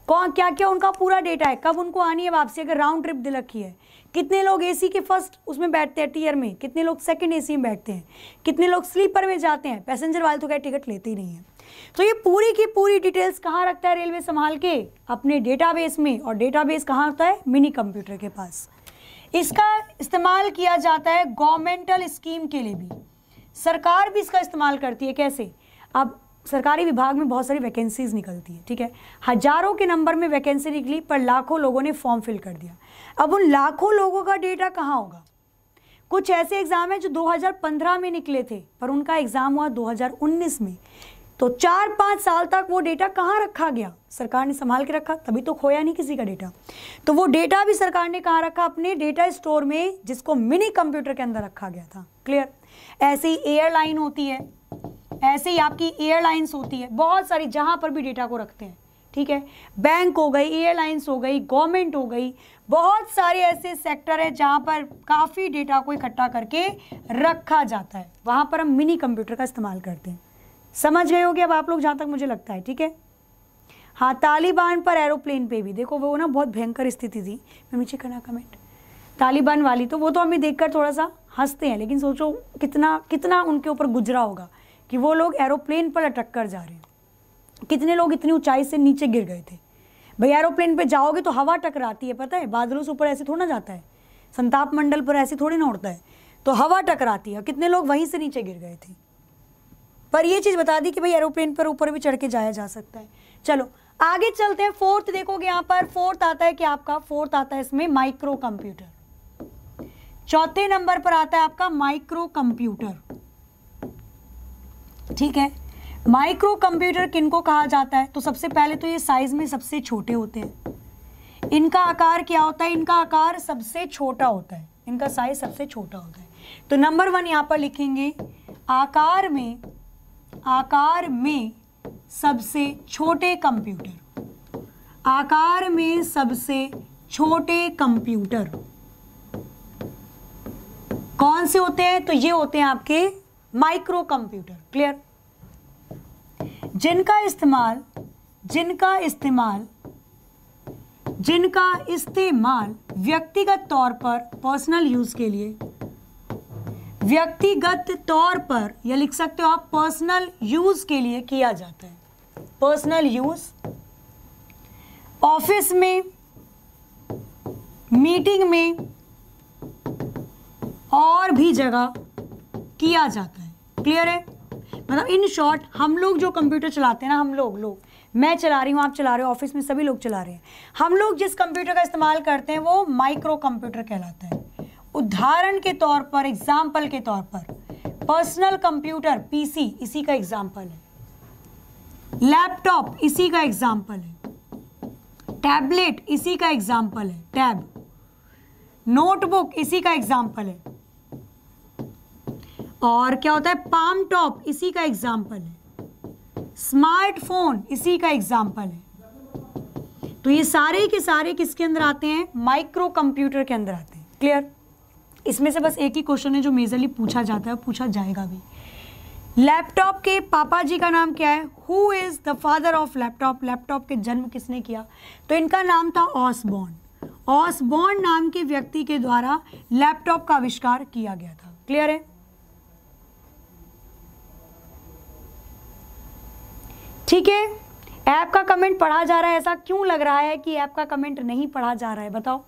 Speaker 2: कौन क्या क्या उनका पूरा डेटा है कब उनको आनी है वापसी अगर राउंड ट्रिप दिल रखी है कितने लोग एसी के फर्स्ट उसमें बैठते हैं टीयर में कितने लोग सेकंड एसी में बैठते हैं कितने लोग स्लीपर में जाते हैं पैसेंजर वाले तो क्या टिकट लेते ही नहीं है तो ये पूरी की पूरी डिटेल्स कहाँ रखता है रेलवे संभाल के अपने डेटाबेस में और डेटाबेस कहाँ होता है मिनी कंप्यूटर के पास इसका इस्तेमाल किया जाता है गवर्नमेंटल स्कीम के लिए भी सरकार भी इसका इस्तेमाल करती है कैसे अब सरकारी विभाग में बहुत सारी वैकेंसीज निकलती है ठीक है हजारों के नंबर में वैकेंसी निकली पर लाखों लोगों ने फॉर्म फिल कर दिया अब उन लाखों लोगों का डेटा कहाँ होगा कुछ ऐसे एग्ज़ाम है जो 2015 में निकले थे पर उनका एग्ज़ाम हुआ 2019 में तो चार पाँच साल तक वो डेटा कहाँ रखा गया सरकार ने संभाल के रखा तभी तो खोया नहीं किसी का डेटा तो वो डेटा भी सरकार ने कहाँ रखा अपने डेटा स्टोर में जिसको मिनी कंप्यूटर के अंदर रखा गया था क्लियर ऐसे ही एयरलाइन होती है ऐसे ही आपकी एयरलाइंस होती है बहुत सारी जहाँ पर भी डेटा को रखते हैं ठीक है बैंक हो गई एयरलाइंस हो गई गवर्नमेंट हो गई बहुत सारे ऐसे सेक्टर है जहाँ पर काफ़ी डेटा को इकट्ठा करके रखा जाता है वहाँ पर हम मिनी कंप्यूटर का इस्तेमाल करते हैं समझ गए होगे अब आप लोग जहाँ तक मुझे लगता है ठीक है हाँ तालिबान पर एरोप्लेन पे भी देखो वो ना बहुत भयंकर स्थिति थी मैं नीचे करना कमेंट तालिबान वाली तो वो तो हमें देखकर थोड़ा सा हंसते हैं लेकिन सोचो कितना कितना उनके ऊपर गुजरा होगा कि वो लोग एरोप्लेन पर अटक कर जा रहे हैं कितने लोग इतनी ऊंचाई से नीचे गिर गए थे भाई एरोप्लेन पे जाओगे तो हवा टकराती है पता है बादलों से ऊपर ऐसे थोड़ा ना जाता है संताप मंडल पर ऐसे थोड़ी ना उड़ता है तो हवा टकराती है कितने लोग वहीं से नीचे गिर गए थे पर ये चीज़ बता दी कि भाई एरोप्लेन पर ऊपर भी चढ़ के जाया जा सकता है चलो आगे चलते हैं फोर्थ देखोगे यहाँ पर फोर्थ आता है कि आपका फोर्थ आता है इसमें माइक्रो कंप्यूटर चौथे नंबर पर आता है आपका माइक्रो कंप्यूटर ठीक है माइक्रो कंप्यूटर किनको कहा जाता है तो सबसे पहले तो ये साइज में सबसे छोटे होते हैं इनका आकार क्या होता है इनका आकार सबसे छोटा होता है इनका साइज सबसे छोटा होता है तो नंबर वन यहां पर लिखेंगे आकार में आकार में सबसे छोटे कंप्यूटर आकार में सबसे छोटे कंप्यूटर कौन से होते हैं तो ये होते हैं आपके माइक्रो कंप्यूटर क्लियर जिनका इस्तेमाल जिनका इस्तेमाल जिनका इस्तेमाल व्यक्तिगत तौर पर पर्सनल यूज़ के लिए व्यक्तिगत तौर पर या लिख सकते हो आप पर्सनल यूज के लिए किया जाता है पर्सनल यूज ऑफिस में मीटिंग में और भी जगह किया जाता है क्लियर है मतलब इन शॉर्ट हम लोग जो कंप्यूटर चलाते हैं ना हम लोग लोग मैं चला रही हूँ आप चला रहे हो ऑफिस में सभी लोग चला रहे हैं हम लोग जिस कंप्यूटर का इस्तेमाल करते हैं वो माइक्रो कंप्यूटर कहलाता है उदाहरण के तौर पर एग्जाम्पल के तौर पर पर्सनल कंप्यूटर पीसी इसी का एग्जाम्पल है लैपटॉप इसी का एग्जाम्पल है टैबलेट इसी का एग्जाम्पल है टैब नोटबुक इसी का एग्जाम्पल है और क्या होता है पाम टॉप इसी का एग्जाम्पल है स्मार्टफोन इसी का एग्जाम्पल है तो ये सारे के सारे किसके अंदर आते हैं माइक्रो कंप्यूटर के अंदर आते हैं क्लियर इसमें से बस एक ही क्वेश्चन है जो मेजरली पूछा जाता है पूछा जाएगा भी लैपटॉप के पापा जी का नाम क्या है who is the father of laptop laptop के जन्म किसने किया तो इनका नाम था ऑसबॉर्न ऑसबॉर्न नाम के व्यक्ति के द्वारा लैपटॉप का आविष्कार किया गया था क्लियर है ठीक है ऐप का कमेंट पढ़ा जा रहा है ऐसा क्यों लग रहा है कि ऐप का कमेंट नहीं पढ़ा जा रहा है बताओ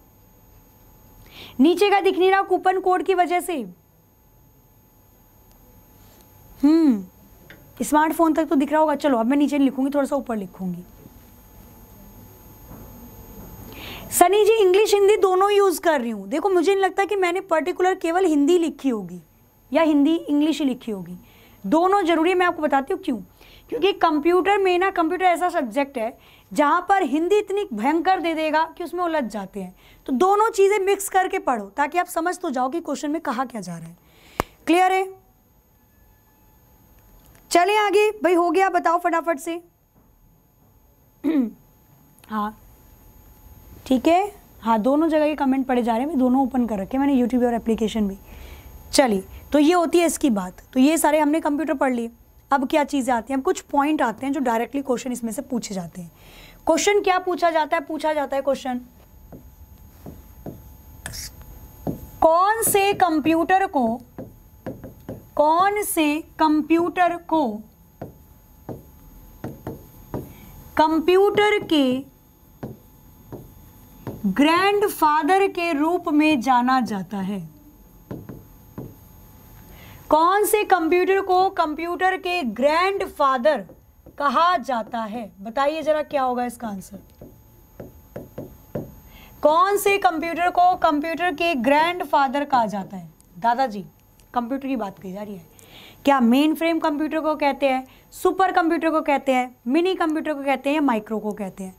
Speaker 2: नीचे का दिख नहीं रहा कूपन कोड की वजह से हम्म स्मार्टफोन तक तो दिख रहा होगा चलो अब मैं नीचे नहीं लिखूंगी थोड़ा सा ऊपर लिखूंगी सनी जी इंग्लिश हिंदी दोनों यूज कर रही हूं देखो मुझे नहीं लगता कि मैंने पर्टिकुलर केवल हिंदी लिखी होगी या हिंदी इंग्लिश ही लिखी होगी दोनों जरूरी है मैं आपको बताती हूँ क्यों क्योंकि कंप्यूटर में ना कंप्यूटर ऐसा सब्जेक्ट है जहाँ पर हिंदी इतनी भयंकर दे देगा कि उसमें उलझ जाते हैं तो दोनों चीज़ें मिक्स करके पढ़ो ताकि आप समझ तो जाओ कि क्वेश्चन में कहा क्या जा रहा है क्लियर है चले आगे भाई हो गया बताओ फटाफट से *clears throat* हाँ ठीक है हाँ दोनों जगह के कमेंट पड़े जा रहे हैं मैं दोनों ओपन कर रखे मैंने यूट्यूब और एप्लीकेशन भी चलिए तो ये होती है इसकी बात तो ये सारे हमने कंप्यूटर पढ़ लिए अब क्या चीज़ें आती हैं अब कुछ पॉइंट आते हैं जो डायरेक्टली क्वेश्चन इसमें से पूछे जाते हैं क्वेश्चन क्या पूछा जाता है पूछा जाता है क्वेश्चन कौन से कंप्यूटर को कौन से कंप्यूटर को कंप्यूटर के ग्रैंडफादर के रूप में जाना जाता है कौन से कंप्यूटर को कंप्यूटर के ग्रैंडफादर कहा जाता है बताइए जरा क्या होगा इसका आंसर कौन से कंप्यूटर को कंप्यूटर के ग्रैंड फादर कहा जाता है दादाजी कंप्यूटर की बात की जा रही है क्या मेन फ्रेम कंप्यूटर को कहते हैं सुपर कंप्यूटर को कहते हैं मिनी कंप्यूटर को कहते हैं माइक्रो को कहते हैं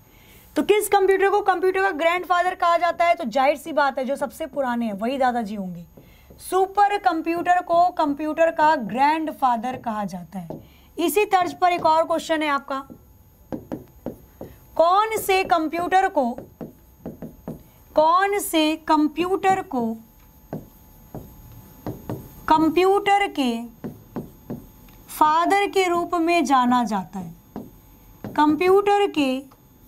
Speaker 2: तो किस कंप्यूटर को कंप्यूटर का ग्रैंडफादर कहा जाता है तो जाहिर सी बात है जो सबसे पुराने हैं वही दादाजी होंगे सुपर कंप्यूटर को कंप्यूटर का ग्रैंडफादर कहा जाता है इसी तर्ज पर एक और क्वेश्चन है आपका कौन से कंप्यूटर को कौन से कंप्यूटर को कंप्यूटर के फादर के रूप में जाना जाता है कंप्यूटर के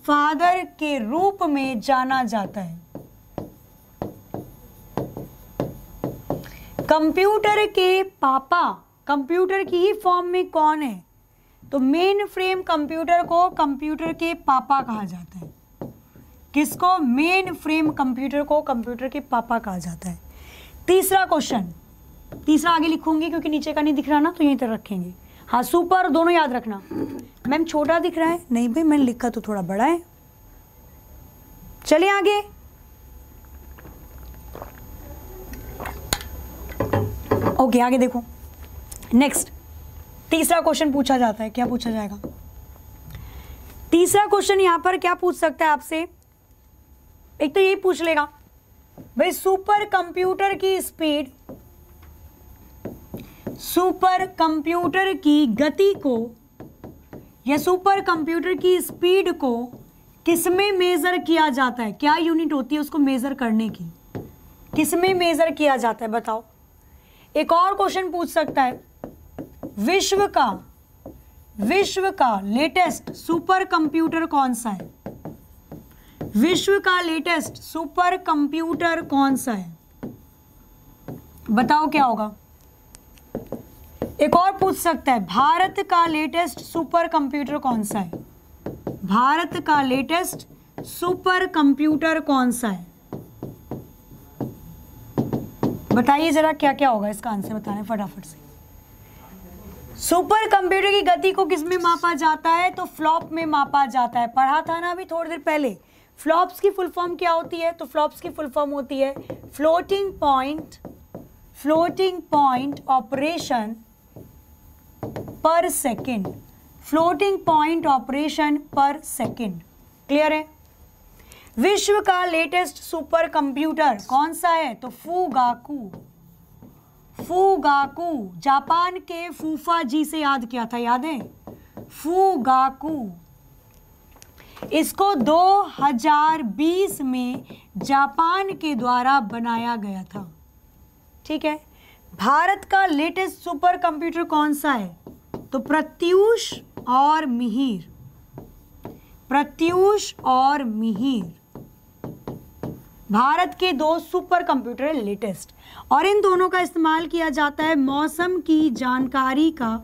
Speaker 2: फादर के रूप में जाना जाता है कंप्यूटर के पापा कंप्यूटर की ही फॉर्म में कौन है तो मेन फ्रेम कंप्यूटर को कंप्यूटर के पापा कहा जाता है किसको मेन फ्रेम कंप्यूटर को कंप्यूटर के पापा कहा जाता है तीसरा क्वेश्चन तीसरा आगे लिखूंगी क्योंकि नीचे का नहीं दिख रहा ना तो यहीं तक रखेंगे हाँ सुपर दोनों याद रखना मैम छोटा दिख रहा है नहीं भाई मैंने लिखा तो थोड़ा बड़ा है चलिए आगे ओके आगे देखो नेक्स्ट तीसरा क्वेश्चन पूछा जाता है क्या पूछा जाएगा तीसरा क्वेश्चन यहां पर क्या पूछ सकता है आपसे एक तो यही पूछ लेगा भाई सुपर कंप्यूटर की स्पीड सुपर कंप्यूटर की गति को या सुपर कंप्यूटर की स्पीड को किसमें मेज़र किया जाता है क्या यूनिट होती है उसको मेज़र करने की किसमें मेज़र किया जाता है बताओ एक और क्वेश्चन पूछ सकता है विश्व का विश्व का लेटेस्ट सुपर कंप्यूटर कौन सा है विश्व का लेटेस्ट सुपर कंप्यूटर कौन सा है बताओ क्या होगा एक और पूछ सकता है भारत का लेटेस्ट सुपर कंप्यूटर कौन सा है भारत का लेटेस्ट सुपर कंप्यूटर कौन सा है बताइए जरा क्या क्या होगा इसका आंसर बताने फटाफट से सुपर कंप्यूटर की गति को किसमें मापा जाता है तो फ्लॉप में मापा जाता है पढ़ा था ना अभी थोड़ी देर पहले फ्लॉप्स की फुल फॉर्म क्या होती है तो फ्लॉप्स की फुल फॉर्म होती है floating point floating point operation per second floating point operation per second clear है विश्व का लेटेस्ट सुपर कंप्यूटर कौन सा है तो फूगाकू फूगाकू जापान के फूफा जी से याद किया था याद है फूगाकू इसको 2020 में जापान के द्वारा बनाया गया था ठीक है भारत का लेटेस्ट सुपर कंप्यूटर कौन सा है तो प्रत्यूष और मिहिर प्रत्यूष और मिहिर भारत के दो सुपर कंप्यूटर लेटेस्ट और इन दोनों का इस्तेमाल किया जाता है मौसम की जानकारी का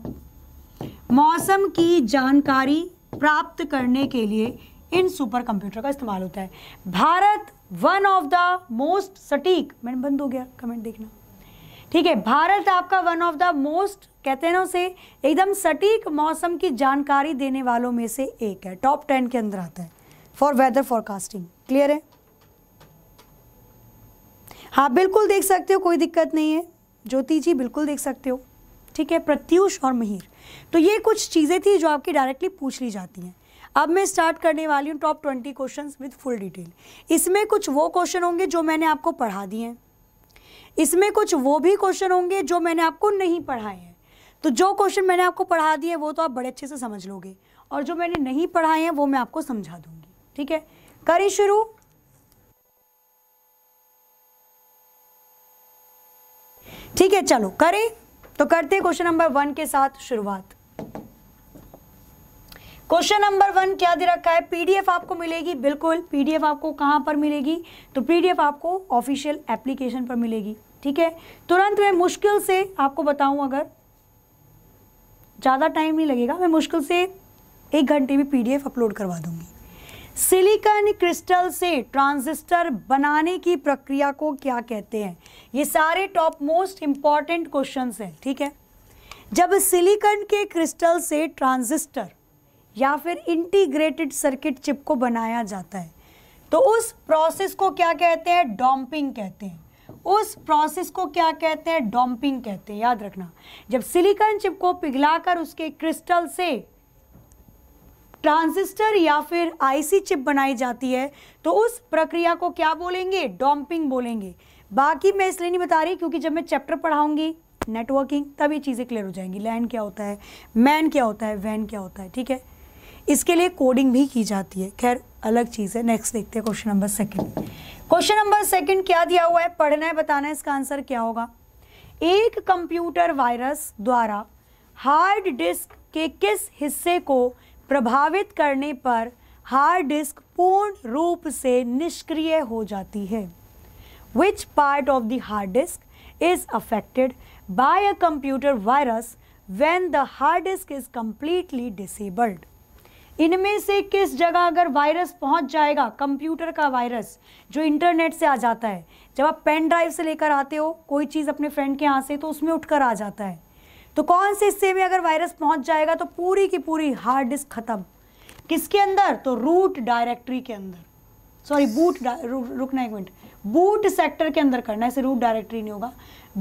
Speaker 2: मौसम की जानकारी प्राप्त करने के लिए इन सुपर कंप्यूटर का इस्तेमाल होता है Bharat one of the most सटीक मैंने बंद हो गया कमेंट देखना ठीक है भारत आपका वन ऑफ द मोस्ट कहते हैं ना उसे एकदम सटीक मौसम की जानकारी देने वालों में से एक है टॉप टेन के अंदर आता है फॉर वेदर फॉरकास्टिंग क्लियर है हाँ बिल्कुल देख सकते हो कोई दिक्कत नहीं है ज्योति जी बिल्कुल देख सकते हो ठीक है प्रत्युष और मिहिर तो ये कुछ चीज़ें थी जो आपकी डायरेक्टली पूछ ली जाती हैं अब मैं स्टार्ट करने वाली हूँ top twenty question with full detail इसमें कुछ वो क्वेश्चन होंगे जो मैंने आपको पढ़ा दिए हैं इसमें कुछ वो भी क्वेश्चन होंगे जो मैंने आपको नहीं पढ़ाए हैं तो जो क्वेश्चन मैंने आपको पढ़ा दिए वो तो आप बड़े अच्छे से समझ लोगे और जो मैंने नहीं पढ़ाए हैं वो मैं आपको समझा दूंगी ठीक है करी शुरू ठीक है चलो करें तो करते हैं क्वेश्चन नंबर वन के साथ शुरुआत क्वेश्चन नंबर वन क्या दे रखा है पीडीएफ आपको मिलेगी बिल्कुल पीडीएफ आपको कहां पर मिलेगी तो पीडीएफ आपको ऑफिशियल एप्लीकेशन पर मिलेगी ठीक है तुरंत मैं मुश्किल से आपको बताऊं अगर ज़्यादा टाइम नहीं लगेगा मैं मुश्किल से एक घंटे में पीडीएफ अपलोड करवा दूंगी सिलिकॉन क्रिस्टल से ट्रांजिस्टर बनाने की प्रक्रिया को क्या कहते हैं ये सारे टॉप मोस्ट इंपॉर्टेंट क्वेश्चन हैं ठीक है जब सिलिकॉन के क्रिस्टल से ट्रांजिस्टर या फिर इंटीग्रेटेड सर्किट चिप को बनाया जाता है तो उस प्रोसेस को क्या कहते हैं डॉम्पिंग कहते हैं उस प्रोसेस को क्या कहते हैं डॉम्पिंग कहते हैं याद रखना जब सिलिकॉन चिप को पिघलाकर उसके क्रिस्टल से ट्रांजिस्टर या फिर आईसी चिप बनाई जाती है तो उस प्रक्रिया को क्या बोलेंगे डॉम्पिंग बोलेंगे बाकी मैं इसलिए नहीं बता रही क्योंकि जब मैं चैप्टर पढ़ाऊंगी नेटवर्किंग तब ये चीज़ें क्लियर हो जाएंगी लैंड क्या होता है मैन क्या होता है वैन क्या होता है ठीक है इसके लिए कोडिंग भी की जाती है खैर अलग चीज़ है नेक्स्ट देखते हैं question number second question number second क्या दिया हुआ है पढ़ना है बताना है इसका आंसर क्या होगा एक कंप्यूटर वायरस द्वारा हार्ड डिस्क के किस हिस्से को प्रभावित करने पर हार्ड डिस्क पूर्ण रूप से निष्क्रिय हो जाती है which part of the hard disk is affected by a computer virus when the hard disk is completely disabled इनमें से किस जगह अगर वायरस पहुंच जाएगा कंप्यूटर का वायरस जो इंटरनेट से आ जाता है जब आप पेन ड्राइव से लेकर आते हो कोई चीज़ अपने फ्रेंड के यहाँ से तो उसमें उठकर आ जाता है तो कौन से हिस्से में अगर वायरस पहुंच जाएगा तो पूरी की पूरी हार्ड डिस्क खत्म किसके अंदर तो रूट डायरेक्टरी के अंदर सॉरी बूट रुकना एक मिनट बूट सेक्टर के अंदर करना इसे रूट डायरेक्टरी नहीं होगा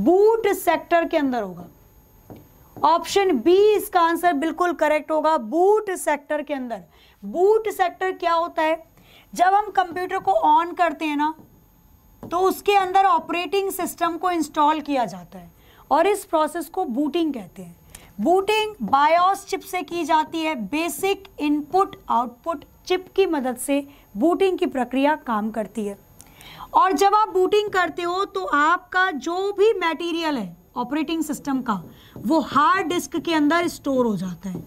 Speaker 2: बूट सेक्टर के अंदर होगा ऑप्शन बी इसका आंसर बिल्कुल करेक्ट होगा बूट सेक्टर के अंदर बूट सेक्टर क्या होता है जब हम कंप्यूटर को ऑन करते हैं ना तो उसके अंदर ऑपरेटिंग सिस्टम को इंस्टॉल किया जाता है और इस प्रोसेस को बूटिंग कहते हैं बूटिंग बायोस चिप से की जाती है बेसिक इनपुट आउटपुट चिप की मदद से बूटिंग की प्रक्रिया काम करती है और जब आप बूटिंग करते हो तो आपका जो भी मटेरियल है ऑपरेटिंग सिस्टम का वो हार्ड डिस्क के अंदर स्टोर हो जाता है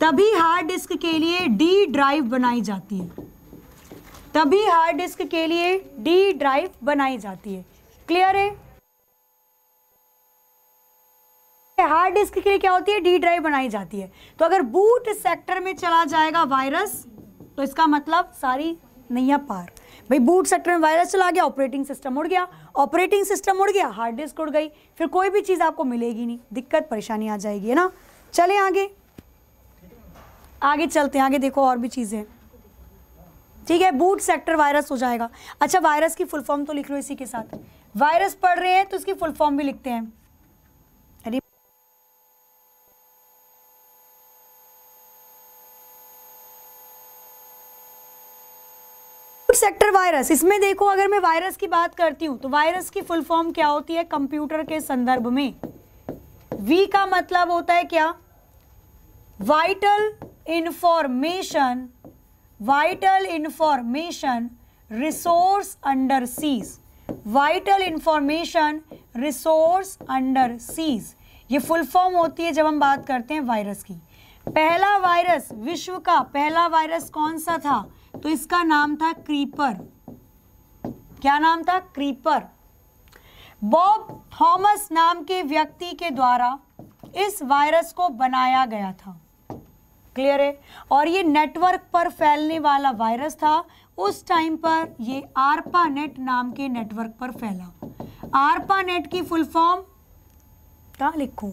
Speaker 2: तभी हार्ड डिस्क के लिए डी ड्राइव बनाई जाती है तभी हार्ड डिस्क के लिए डी ड्राइव बनाई जाती है क्लियर है हार्ड डिस्क के लिए क्या होती है डी ड्राइव बनाई जाती है तो अगर बूट सेक्टर में चला जाएगा वायरस तो इसका मतलब सारी नैया पार भाई बूट सेक्टर में वायरस चला गया ऑपरेटिंग सिस्टम उड़ गया ऑपरेटिंग सिस्टम उड़ गया हार्ड डिस्क उड़ गई फिर कोई भी चीज़ आपको मिलेगी नहीं दिक्कत परेशानी आ जाएगी है ना चले आगे आगे चलते हैं आगे देखो और भी चीज़ें ठीक है बूट सेक्टर वायरस हो जाएगा अच्छा वायरस की फुल फॉर्म तो लिख लो इसी के साथ वायरस पढ़ रहे हैं तो इसकी फुल फॉर्म भी लिखते हैं सेक्टर वायरस इसमें देखो अगर मैं वायरस की बात करती हूं तो वायरस की फुल फॉर्म क्या होती है कंप्यूटर के संदर्भ में वी का मतलब होता है क्या vital information vital information resource under seize vital information resource under seize ये फुल फॉर्म होती है जब हम बात करते हैं वायरस की पहला वायरस विश्व का पहला वायरस कौन सा था तो इसका नाम था क्रीपर क्या नाम था क्रीपर बॉब थॉमस नाम के व्यक्ति के द्वारा इस वायरस को बनाया गया था क्लियर है और ये नेटवर्क पर फैलने वाला वायरस था उस टाइम पर ये आरपा नेट नाम के नेटवर्क पर फैला आरपा नेट की फुल फॉर्म क्या लिखो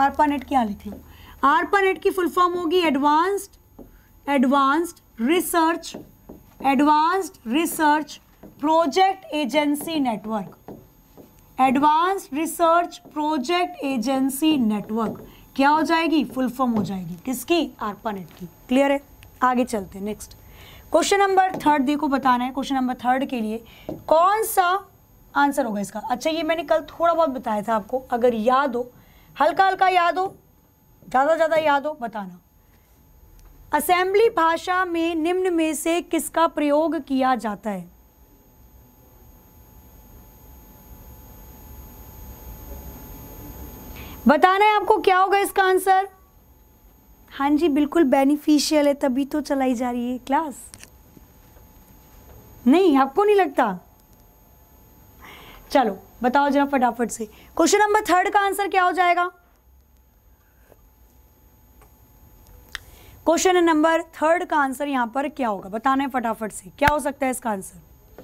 Speaker 2: आरपा नेट क्या लिख लो आरपा नेट की फुल फॉर्म होगी advanced advanced research advanced research project agency network advanced research project agency network क्या हो जाएगी फुल फॉर्म हो जाएगी किसकी आरपानेट की क्लियर है आगे चलते हैं नेक्स्ट क्वेश्चन नंबर थर्ड देखो बताना है क्वेश्चन नंबर थर्ड के लिए कौन सा आंसर होगा इसका अच्छा ये मैंने कल थोड़ा बहुत बताया था आपको अगर याद हो हल्का हल्का याद हो ज़्यादा ज़्यादा याद हो बताना असेंबली भाषा में निम्न में से किसका प्रयोग किया जाता है बताना है आपको क्या होगा इसका आंसर हाँ जी बिल्कुल बेनिफिशियल है तभी तो चलाई जा रही है क्लास नहीं आपको नहीं लगता चलो बताओ जरा फटाफट से क्वेश्चन नंबर थर्ड का आंसर क्या हो जाएगा क्वेश्चन नंबर थर्ड का आंसर यहां पर क्या होगा बताना है फटाफट से क्या हो सकता है इसका आंसर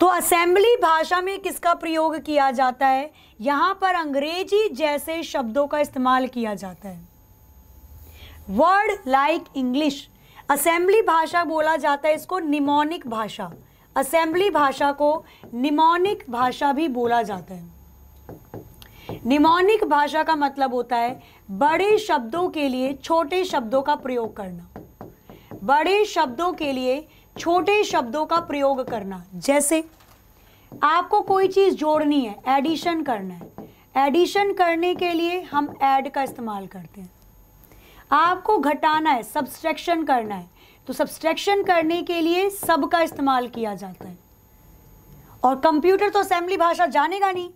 Speaker 2: तो असेंबली भाषा में किसका प्रयोग किया जाता है यहां पर अंग्रेजी जैसे शब्दों का इस्तेमाल किया जाता है वर्ड लाइक इंग्लिश असेंबली भाषा बोला जाता है इसको निमोनिक भाषा असेंबली भाषा को निमोनिक भाषा भी बोला जाता है निमोनिक भाषा का मतलब होता है बड़े शब्दों के लिए छोटे शब्दों का प्रयोग करना बड़े शब्दों के लिए छोटे शब्दों का प्रयोग करना जैसे आपको कोई चीज़ जोड़नी है एडिशन करना है एडिशन करने के लिए हम ऐड का इस्तेमाल करते हैं आपको घटाना है सब्सट्रैक्शन करना है तो सब्सट्रैक्शन करने के लिए सब का इस्तेमाल किया जाता है और कंप्यूटर तो असेंबली भाषा जानेगा नहीं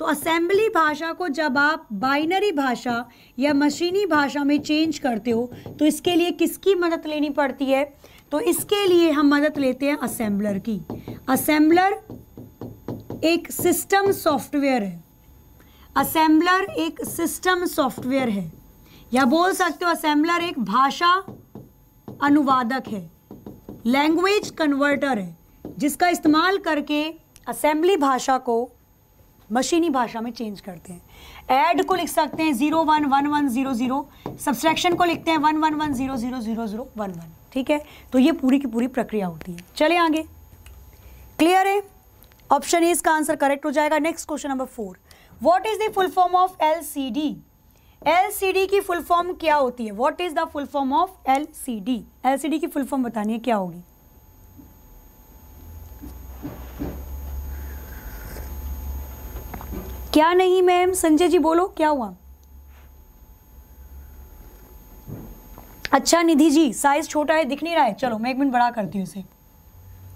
Speaker 2: तो असेंबली भाषा को जब आप बाइनरी भाषा या मशीनी भाषा में चेंज करते हो तो इसके लिए किसकी मदद लेनी पड़ती है तो इसके लिए हम मदद लेते हैं असेंबलर की असेंबलर एक सिस्टम सॉफ्टवेयर है असेंबलर एक सिस्टम सॉफ्टवेयर है या बोल सकते हो असेंबलर एक भाषा अनुवादक है लैंग्वेज कन्वर्टर है जिसका इस्तेमाल करके असेंबली भाषा को मशीनी भाषा में चेंज करते हैं ऐड को लिख सकते हैं zero one one one zero zero subtraction को लिखते हैं one one one zero zero zero zero one one ठीक है तो ये पूरी की पूरी प्रक्रिया होती है चले आगे क्लियर है ऑप्शन ए इसका आंसर करेक्ट हो जाएगा next question number four what is the full form of L C D L C D की फुल फॉर्म क्या होती है what is the full form of L C D L C D की full form बतानी है क्या होगी क्या नहीं मैम संजय जी बोलो क्या हुआ अच्छा निधि जी साइज छोटा है दिख नहीं रहा है चलो मैं एक मिनट बड़ा करती हूँ इसे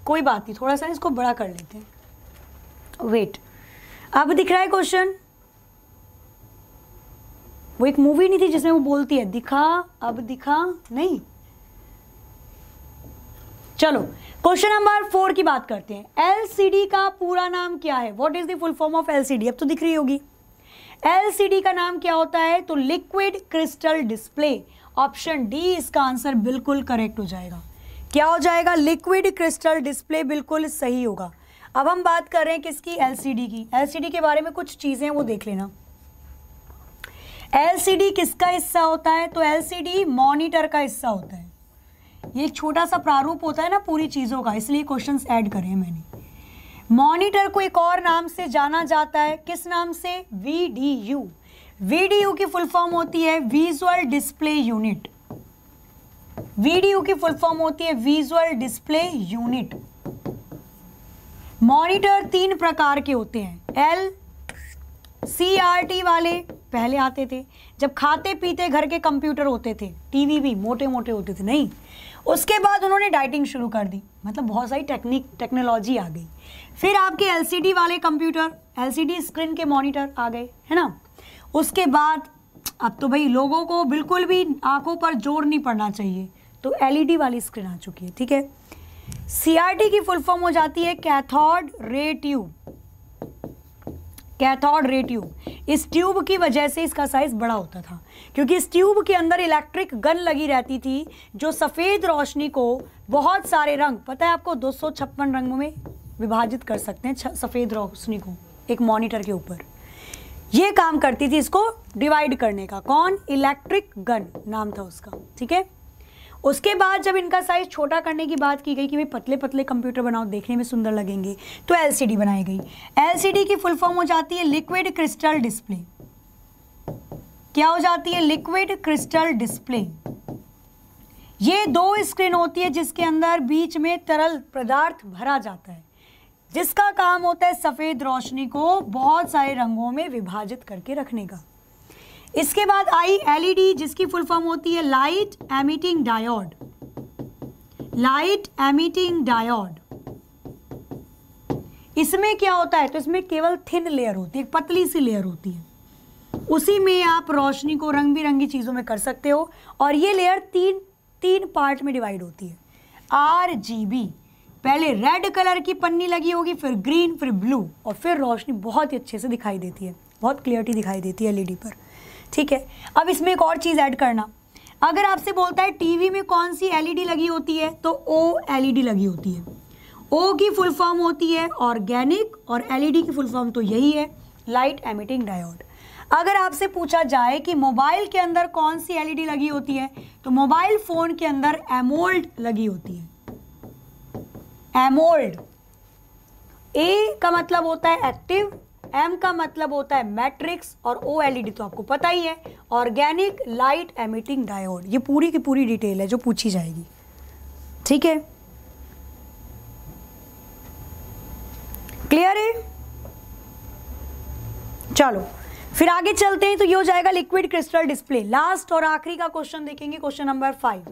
Speaker 2: कोई बात नहीं थोड़ा सा इसको बड़ा कर लेते हैं वेट अब दिख रहा है क्वेश्चन वो एक मूवी नहीं थी जिसमें वो बोलती है दिखा अब दिखा नहीं चलो क्वेश्चन नंबर फोर की बात करते हैं एलसीडी का पूरा नाम क्या है what is the full form of LCD अब तो दिख रही होगी एलसीडी का नाम क्या होता है तो liquid crystal display option D इसका आंसर बिल्कुल करेक्ट हो जाएगा क्या हो जाएगा लिक्विड क्रिस्टल डिस्प्ले बिल्कुल सही होगा अब हम बात कर रहे हैं किसकी एलसीडी की एलसीडी के बारे में कुछ चीज़ें वो देख लेना एलसीडी किसका हिस्सा होता है तो एलसीडी मॉनिटर का हिस्सा होता है ये एक छोटा सा प्रारूप होता है ना पूरी चीज़ों का इसलिए क्वेश्चन ऐड करे मैंने मॉनिटर को एक और नाम से जाना जाता है किस नाम से V D U V D U की फुल फॉर्म होती है visual display unit V D U की फुल फॉर्म होती है विजुअल डिस्प्ले यूनिट मॉनिटर तीन प्रकार के होते हैं एल सी आर टी वाले पहले आते थे जब खाते पीते घर के कंप्यूटर होते थे टीवी भी मोटे मोटे होते थे नहीं उसके बाद उन्होंने डाइटिंग शुरू कर दी मतलब बहुत सारी टेक्निक टेक्नोलॉजी आ गई फिर आपके एलसीडी वाले कंप्यूटर एलसीडी स्क्रीन के मॉनिटर आ गए है ना उसके बाद अब तो भाई लोगों को बिल्कुल भी आंखों पर जोर नहीं पड़ना चाहिए तो एलईडी e वाली स्क्रीन आ चुकी है ठीक है सीआरटी की फुल फॉर्म हो जाती है cathode ray tube cathode ray tube इस ट्यूब की वजह से इसका साइज बड़ा होता था क्योंकि इस ट्यूब के अंदर इलेक्ट्रिक गन लगी रहती थी जो सफ़ेद रोशनी को बहुत सारे रंग पता है आपको दो रंगों में विभाजित कर सकते हैं सफ़ेद रोशनी को एक मॉनिटर के ऊपर ये काम करती थी इसको डिवाइड करने का कौन इलेक्ट्रिक गन नाम था उसका ठीक है उसके बाद जब इनका साइज़ छोटा करने की बात की गई कि भाई पतले पतले कंप्यूटर बनाओ देखने में सुंदर लगेंगे तो एलसीडी बनाई गई एलसीडी की फुल फॉर्म हो जाती है लिक्विड क्रिस्टल डिस्प्ले क्या हो जाती है लिक्विड क्रिस्टल डिस्प्ले ये दो स्क्रीन होती है जिसके अंदर बीच में तरल पदार्थ भरा जाता है जिसका काम होता है सफ़ेद रोशनी को बहुत सारे रंगों में विभाजित करके रखने का इसके बाद आई एलईडी जिसकी फुल फॉर्म होती है light emitting diode light emitting diode इसमें क्या होता है तो इसमें केवल थिन लेयर होती है एक पतली सी लेयर होती है उसी में आप रोशनी को रंग बिरंगी चीज़ों में कर सकते हो और ये लेयर तीन तीन पार्ट में डिवाइड होती है आर जी बी पहले रेड कलर की पन्नी लगी होगी फिर ग्रीन फिर ब्लू और फिर रोशनी बहुत ही अच्छे से दिखाई देती है बहुत क्लियरिटी दिखाई देती है एलईडी पर ठीक है अब इसमें एक और चीज़ ऐड करना अगर आपसे बोलता है टीवी में कौन सी एलईडी लगी होती है तो ओ एलईडी लगी होती है ओ की फुल फॉर्म होती है ऑर्गेनिक और एलईडी की फुल फॉर्म तो यही है लाइट एमिटिंग डायोड अगर आपसे पूछा जाए कि मोबाइल के अंदर कौन सी एलईडी लगी होती है तो मोबाइल फोन के अंदर एमोल्ड लगी होती है एमोल्ड ए का मतलब होता है एक्टिव एम का मतलब होता है मैट्रिक्स और ओ एलईडी e तो आपको पता ही है ऑर्गेनिक लाइट एमिटिंग डायोड ये पूरी की पूरी डिटेल है जो पूछी जाएगी ठीक है क्लियर है चलो फिर आगे चलते हैं तो ये हो जाएगा लिक्विड क्रिस्टल डिस्प्ले लास्ट और आखिरी का क्वेश्चन देखेंगे क्वेश्चन नंबर फाइव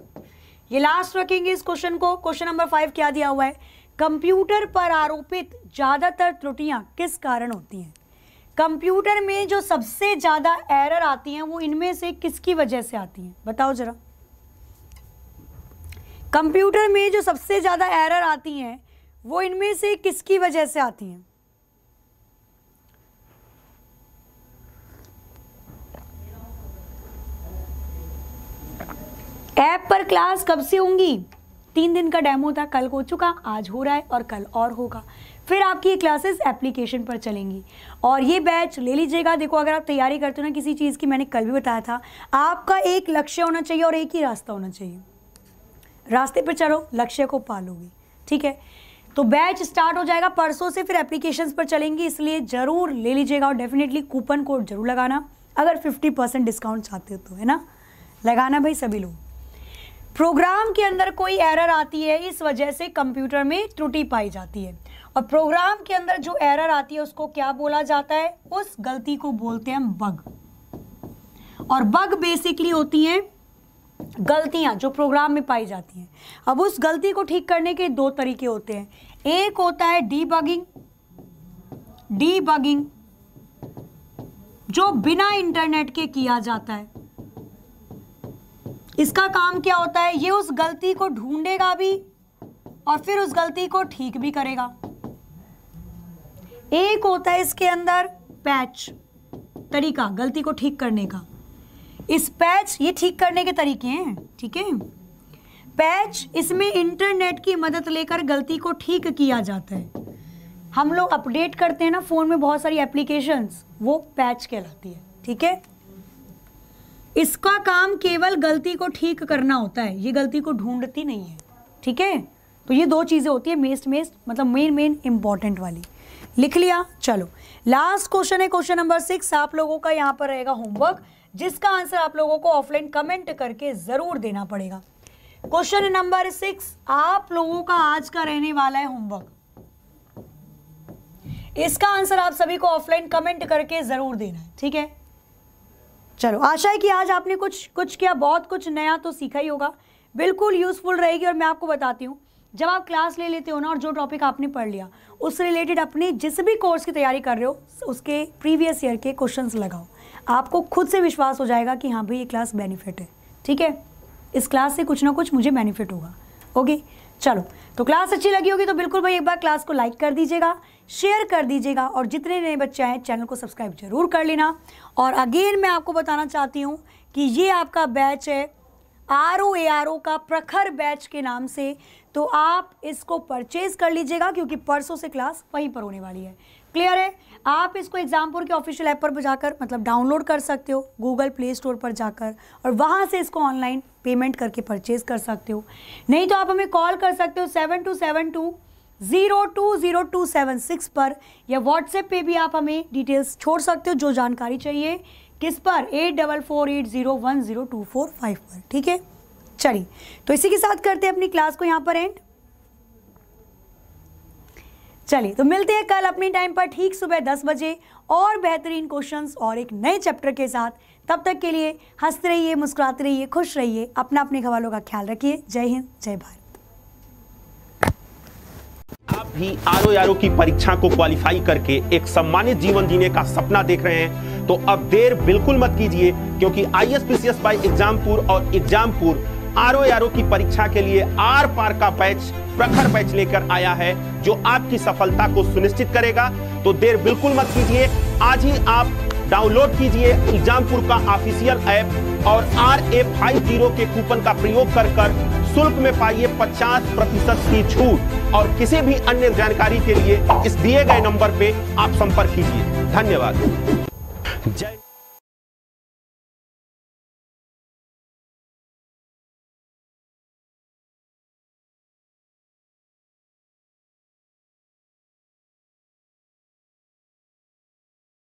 Speaker 2: ये लास्ट रखेंगे इस क्वेश्चन को क्वेश्चन नंबर फाइव क्या दिया हुआ है कंप्यूटर पर आरोपित ज़्यादातर त्रुटियां किस कारण होती हैं कंप्यूटर में जो सबसे ज़्यादा एरर आती हैं वो इनमें से किसकी वजह से आती हैं बताओ ज़रा कंप्यूटर में जो सबसे ज़्यादा एरर आती हैं वो इनमें से किसकी वजह से आती हैं ऐप पर क्लास कब से होंगी तीन दिन का डेमो था कल हो चुका आज हो रहा है और कल और होगा फिर आपकी ये क्लासेस एप्लीकेशन पर चलेंगी और ये बैच ले लीजिएगा देखो अगर आप तैयारी करते हो ना किसी चीज़ की मैंने कल भी बताया था आपका एक लक्ष्य होना चाहिए और एक ही रास्ता होना चाहिए रास्ते पर चलो लक्ष्य को पालोगे ठीक है तो बैच स्टार्ट हो जाएगा परसों से फिर एप्लीकेशंस पर चलेंगी इसलिए ज़रूर ले लीजिएगा और डेफिनेटली कूपन कोड जरूर लगाना अगर 50 परसेंट डिस्काउंट चाहते हो तो है ना लगाना भाई सभी लोग प्रोग्राम के अंदर कोई एरर आती है इस वजह से कंप्यूटर में त्रुटि पाई जाती है और प्रोग्राम के अंदर जो एरर आती है उसको क्या बोला जाता है उस गलती को बोलते हैं बग और बग बेसिकली होती हैं गलतियां जो प्रोग्राम में पाई जाती हैं अब उस गलती को ठीक करने के दो तरीके होते हैं एक होता है डीबगिंग डीबगिंग जो बिना इंटरनेट के किया जाता है इसका काम क्या होता है ये उस गलती को ढूंढेगा भी और फिर उस गलती को ठीक भी करेगा एक होता है इसके अंदर पैच तरीका गलती को ठीक करने का इस पैच ये ठीक करने के तरीके हैं ठीक है पैच इसमें इंटरनेट की मदद लेकर गलती को ठीक किया जाता है हम लोग अपडेट करते हैं ना फ़ोन में बहुत सारी एप्लीकेशंस वो पैच कहलाती है ठीक है इसका काम केवल गलती को ठीक करना होता है ये गलती को ढूंढती नहीं है ठीक है तो ये दो चीज़ें होती है मेस्ट मेस्ट मतलब मेन मेन इंपॉर्टेंट वाली लिख लिया चलो लास्ट क्वेश्चन है क्वेश्चन नंबर सिक्स आप लोगों का यहां पर रहेगा होमवर्क जिसका आंसर आप लोगों को ऑफलाइन कमेंट करके ज़रूर देना पड़ेगा क्वेश्चन नंबर सिक्स आप लोगों का आज का रहने वाला है होमवर्क इसका आंसर आप सभी को ऑफलाइन कमेंट करके ज़रूर देना है ठीक है चलो आशा है कि आज आपने कुछ कुछ किया बहुत कुछ नया तो सीखा ही होगा बिल्कुल यूज़फुल रहेगी और मैं आपको बताती हूँ जब आप क्लास ले लेते हो ना और जो टॉपिक आपने पढ़ लिया उससे रिलेटेड अपने जिस भी कोर्स की तैयारी कर रहे हो उसके प्रीवियस ईयर के क्वेश्चंस लगाओ आपको खुद से विश्वास हो जाएगा कि हाँ भाई ये क्लास बेनिफिट है ठीक है इस क्लास से कुछ ना कुछ मुझे बेनिफिट होगा ओके चलो तो क्लास अच्छी लगी होगी तो बिल्कुल भाई एक बार क्लास को लाइक कर दीजिएगा शेयर कर दीजिएगा और जितने नए बच्चे आए चैनल को सब्सक्राइब जरूर कर लेना और अगेन मैं आपको बताना चाहती हूँ कि ये आपका बैच है R O A R O का प्रखर बैच के नाम से तो आप इसको परचेज कर लीजिएगा क्योंकि परसों से क्लास वहीं पर होने वाली है क्लियर है आप इसको एग्जामपुर के ऑफिशियल ऐप पर जाकर मतलब डाउनलोड कर सकते हो गूगल प्ले स्टोर पर जाकर और वहाँ से इसको ऑनलाइन पेमेंट करके परचेज कर सकते हो नहीं तो आप हमें कॉल कर सकते हो seven two seven two zero two zero two seven six पर या व्हाट्सएप पे भी आप हमें डिटेल्स छोड़ सकते हो जो जानकारी चाहिए किस पर eight double four eight zero one zero two four five पर ठीक है चलिए तो इसी के साथ करते हैं अपनी क्लास को यहाँ पर एंड चलिए तो मिलते हैं कल अपने टाइम पर ठीक सुबह दस बजे और बेहतरीन क्वेश्चंस और एक नए चैप्टर के साथ तब तक के लिए हंसते रहिए मुस्कुराते रहिए खुश रहिए अपना अपने घवालों का ख्याल रखिए जय हिंद जय भारत
Speaker 1: आप भी आर ओ की परीक्षा को क्वालिफाई करके एक सम्मानित जीवन जीने का सपना देख रहे हैं तो अब देर बिल्कुल मत कीजिए क्योंकि I S P C S by Exampur और एग्जामपुर आर ओ की परीक्षा के लिए आर पार का बैच प्रखर बैच लेकर आया है जो आपकी सफलता को सुनिश्चित करेगा तो देर बिल्कुल मत कीजिए आज ही आप डाउनलोड कीजिए एग्जामपुर का ऑफिशियल ऐप और आर ए फाइव जीरो के कूपन का प्रयोग कर कर शुल्क में पाइए 50 प्रतिशत की छूट और किसी भी अन्य जानकारी के लिए इस दिए गए नंबर पे आप संपर्क कीजिए धन्यवाद जय